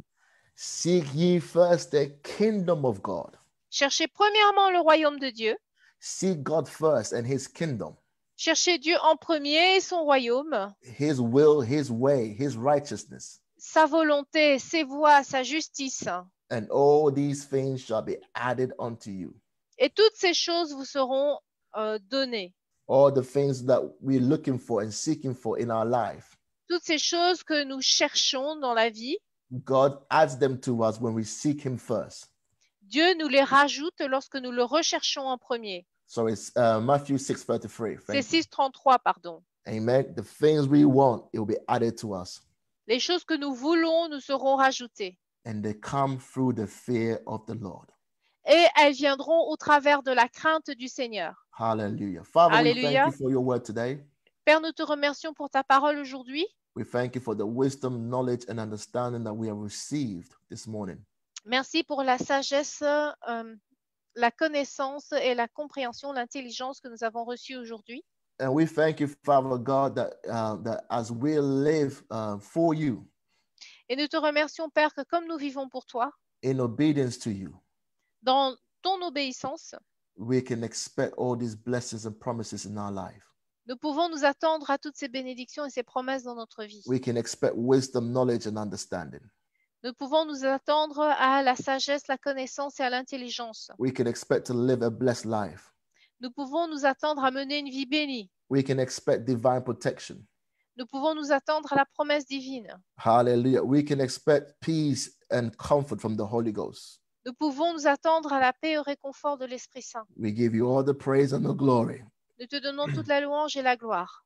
Seek ye first the kingdom of God. Cherchez premièrement le royaume de Dieu. Seek God first and his kingdom. Cherchez Dieu en premier et son royaume. His will, his way, his righteousness. Sa volonté, ses voies, sa justice. And all these things shall be added unto you. Et toutes ces choses vous seront euh, données all the things that we're looking for and seeking for in our life. Toutes ces choses que nous cherchons dans la vie, God adds them to us when we seek Him first. Dieu nous les rajoute lorsque nous le recherchons en premier. So it's uh, Matthew C'est 6:33 pardon. Amen. The things we want, it will be added to us. Les choses que nous voulons nous seront rajoutées. And they come through the fear of the Lord. Et elles viendront au travers de la crainte du Seigneur. Hallelujah. Father, we thank you for your word today. Père, nous te remercions pour ta parole aujourd'hui. We thank you for the wisdom, knowledge and understanding that we have received this morning. Merci pour la sagesse, euh, la connaissance et la compréhension, l'intelligence que nous avons reçue aujourd'hui. And we thank you, Father God, that, uh, that as we live uh, for you, Et nous te remercions, Père, que comme nous vivons pour toi, in obedience to you, dans ton obéissance, nous pouvons nous attendre à toutes ces bénédictions et ces promesses dans notre vie. We can expect wisdom, knowledge and understanding. Nous pouvons nous attendre à la sagesse, la connaissance et à l'intelligence. We can expect to live a blessed life. Nous pouvons nous attendre à mener une vie bénie. We can expect divine protection. Nous pouvons nous attendre à la promesse divine. Hallelujah. We can expect peace and comfort from the Holy Ghost. Nous pouvons nous attendre à la paix et au réconfort de l'Esprit Saint. Nous te donnons toute la louange et la gloire.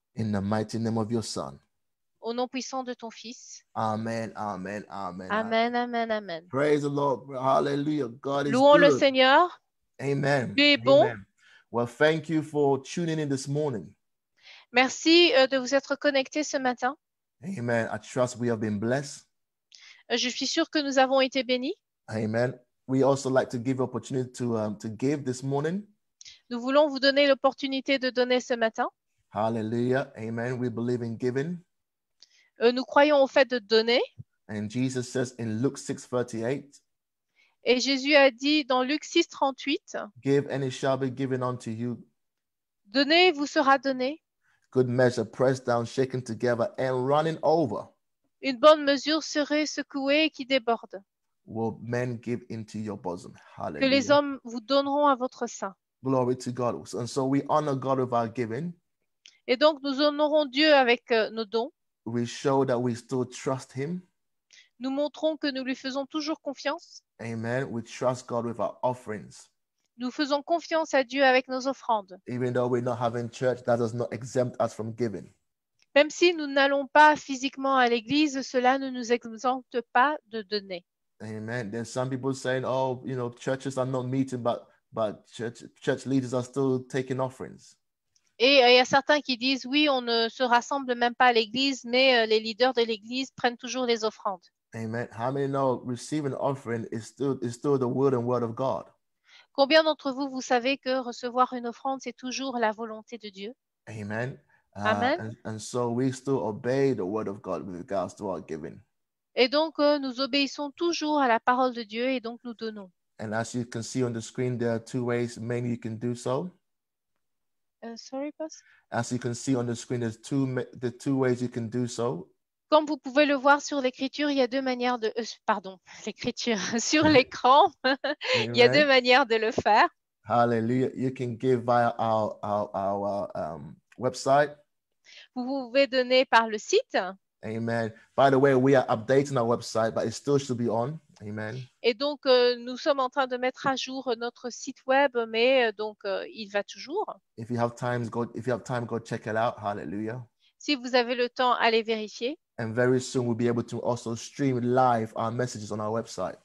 Au nom puissant de ton Fils. Amen, amen, amen. Amen, amen, amen. Louons le Seigneur. Amen. bon. Well, thank you for tuning in this morning. Merci euh, de vous être connectés ce matin. Amen. I trust we have been blessed. Euh, je suis sûr que nous avons été bénis. Amen. We also like to give opportunity to, um, to give this morning. Nous voulons vous donner l'opportunité de donner ce matin. Hallelujah. Amen. We believe in giving. Euh, nous croyons au fait de donner. And Jesus says in Luke 6:38. Et Jésus a dit dans Luc 6:38. Give and it shall be given unto you. Donnez, vous sera donné. Good measure pressed down, shaken together and running over. Une bonne mesure serait secouée qui déborde. Que les hommes vous donneront à votre sein. And so we honor God with our giving. Et donc nous honorons Dieu avec euh, nos dons. We show that we still trust him. Nous montrons que nous lui faisons toujours confiance. Amen. We trust God with our offerings. Nous faisons confiance à Dieu avec nos offrandes. Even though not church, that does not exempt us from giving. Même si nous n'allons pas physiquement à l'église, cela ne nous exempte pas de donner. Amen. Then some people saying, "Oh, you know, churches are not meeting, but but church, church leaders are still taking offerings." Et il euh, y a certains qui disent, "Oui, on ne se rassemble même pas à l'église, mais euh, les leaders de l'église prennent toujours les offrandes." Amen. How many know receiving offering is still is still the will and word of God? Combien d'entre vous vous savez que recevoir une offrande c'est toujours la volonté de Dieu? Amen. Uh, Amen. And, and so we still obey the word of God with regards to our giving. Et donc, euh, nous obéissons toujours à la parole de Dieu et donc nous donnons. Comme vous pouvez le voir sur l'écriture, il y a deux manières de euh, pardon, l'écriture sur l'écran, il y a deux manières de le faire. Vous pouvez donner par le site. Amen. By the way, we are updating our website, but it still should be on. Amen. Et donc, euh, nous sommes en train de mettre à jour notre site web, mais euh, donc euh, il va toujours. If you have time, go. If you have time, go check it out. Hallelujah. Si vous avez le temps, allez vérifier. And very soon we'll be able to also stream live our messages on our website.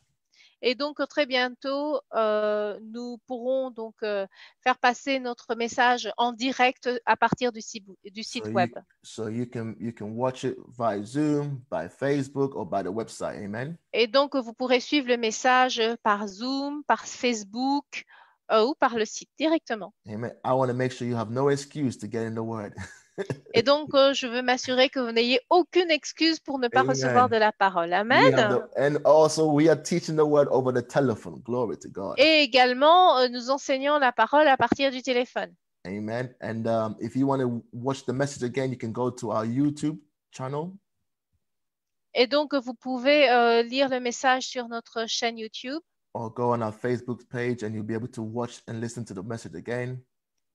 Et donc euh, très bientôt, euh, nous pourrons donc euh, faire passer notre message en direct à partir du site, du site web. so you can you can watch it via Zoom, by Facebook or by the website. Amen. Et donc vous pourrez suivre le message par Zoom, par Facebook ou par le site directement. Amen. I want to make sure you have no excuse to get in the word. Et donc, euh, je veux m'assurer que vous n'ayez aucune excuse pour ne pas recevoir de la parole. Amen. Et également, euh, nous enseignons la parole à partir du téléphone. Amen. And um, if you want to message again, you YouTube Et donc, vous pouvez euh, lire le message sur notre chaîne YouTube. Or go on our Facebook page and you'll be able to watch and listen to the message again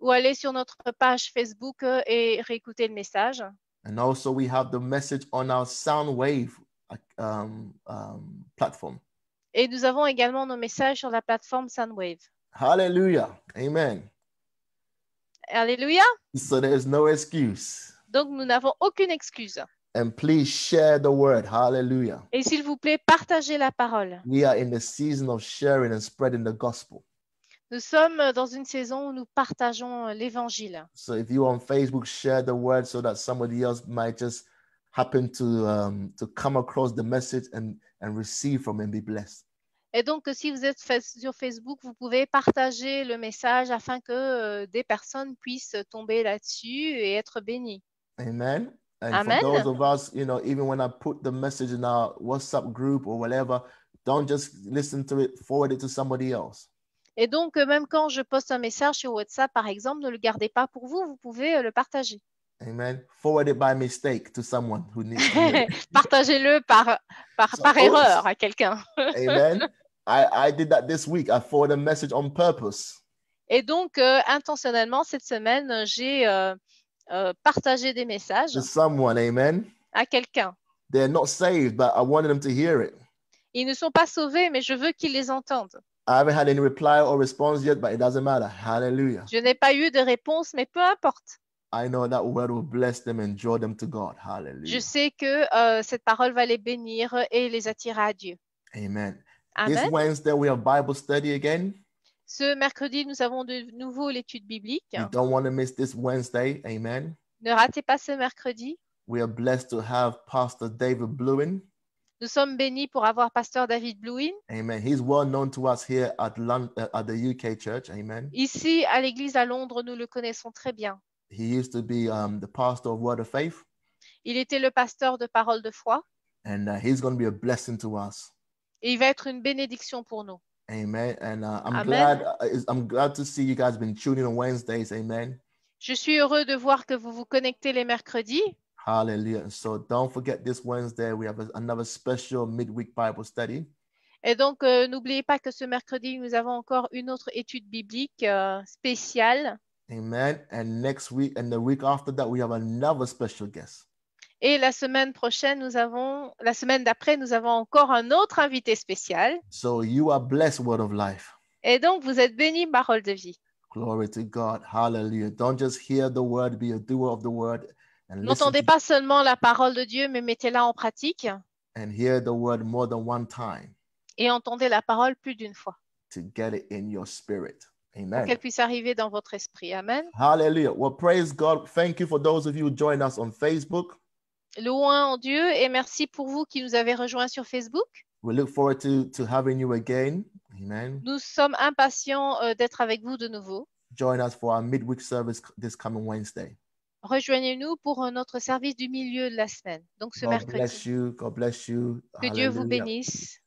ou aller sur notre page Facebook euh, et réécouter le message. And also we have the message on our Soundwave um, um, platform. Et nous avons également nos messages sur la plateforme Soundwave. Hallelujah. Amen. Alléluia. So no Donc nous n'avons aucune excuse. And please share the word. Et s'il vous plaît, partagez la parole. We are in the season of sharing and spreading the gospel. Nous sommes dans une saison où nous partageons euh, l'évangile. So if you on Facebook share the word so that somebody else might just happen to um, to come across the message and and receive from and be blessed. Et donc, si vous êtes sur Facebook, vous pouvez partager le message afin que euh, des personnes puissent tomber là-dessus et être bénies. Amen. And Amen. for those of us, you know, even when I put the message in our WhatsApp group or whatever, don't just listen to it, forward it to somebody else. Et donc, euh, même quand je poste un message sur WhatsApp, par exemple, ne le gardez pas pour vous, vous pouvez euh, le partager. Amen. Forward it by mistake to someone who needs to Partagez-le par, par, par erreur à quelqu'un. Amen. I, I did that this week. I forwarded a message on purpose. Et donc, euh, intentionnellement, cette semaine, j'ai euh, euh, partagé des messages to someone, amen. à quelqu'un. They're not saved, but I wanted them to hear it. Ils ne sont pas sauvés, mais je veux qu'ils les entendent. I haven't had any reply or response yet, but it doesn't matter. Hallelujah. Je n'ai pas eu de réponse, mais peu importe. I know that word will bless them and draw them to God. Hallelujah. Je sais que euh, cette parole va les bénir et les attirer à Dieu. Amen. Amen. This Wednesday we have Bible study again. Ce mercredi, nous avons de nouveau l'étude biblique. You don't want to miss this Wednesday. Amen. Ne ratez pas ce mercredi. We are blessed to have Pastor David Bluen. Nous sommes bénis pour avoir pasteur David Bluin. Amen. He's well known to us here at, London, uh, at the UK church. Amen. Ici à l'église à Londres, nous le connaissons très bien. He used to be um, the pastor of Word of Faith. Il était le pasteur de Parole de foi. And uh, he's going to be a blessing to us. Et il va être une bénédiction pour nous. Amen. And uh, I'm Amen. glad uh, I'm glad to see you guys been tuning on Wednesdays. Amen. Je suis heureux de voir que vous vous connectez les mercredis. Hallelujah. So don't forget this Wednesday, we have another special midweek Bible study. Et donc, euh, n'oubliez pas que ce mercredi, nous avons encore une autre étude biblique euh, spéciale. Amen. And next week and the week after that, we have another special guest. Et la semaine prochaine, nous avons, la semaine d'après, nous avons encore un autre invité spécial. So you are blessed, word of life. Et donc, vous êtes béni, parole de vie. Glory to God. Hallelujah. Don't just hear the word, be a doer of the word. N'entendez pas seulement la parole de Dieu, mais mettez-la en pratique. And hear the word more than one time et entendez la parole plus d'une fois. To get it in your spirit. Amen. Qu'elle puisse arriver dans votre esprit. Amen. Hallelujah. Well, praise God. Thank you for those of you who join us on Facebook. Louange en Dieu et merci pour vous qui nous avez rejoints sur Facebook. We look forward to, to having you again. Amen. Nous sommes impatients euh, d'être avec vous de nouveau. Join us for our midweek service this coming Wednesday. Rejoignez-nous pour notre service du milieu de la semaine, donc ce mercredi. Que Dieu vous bénisse.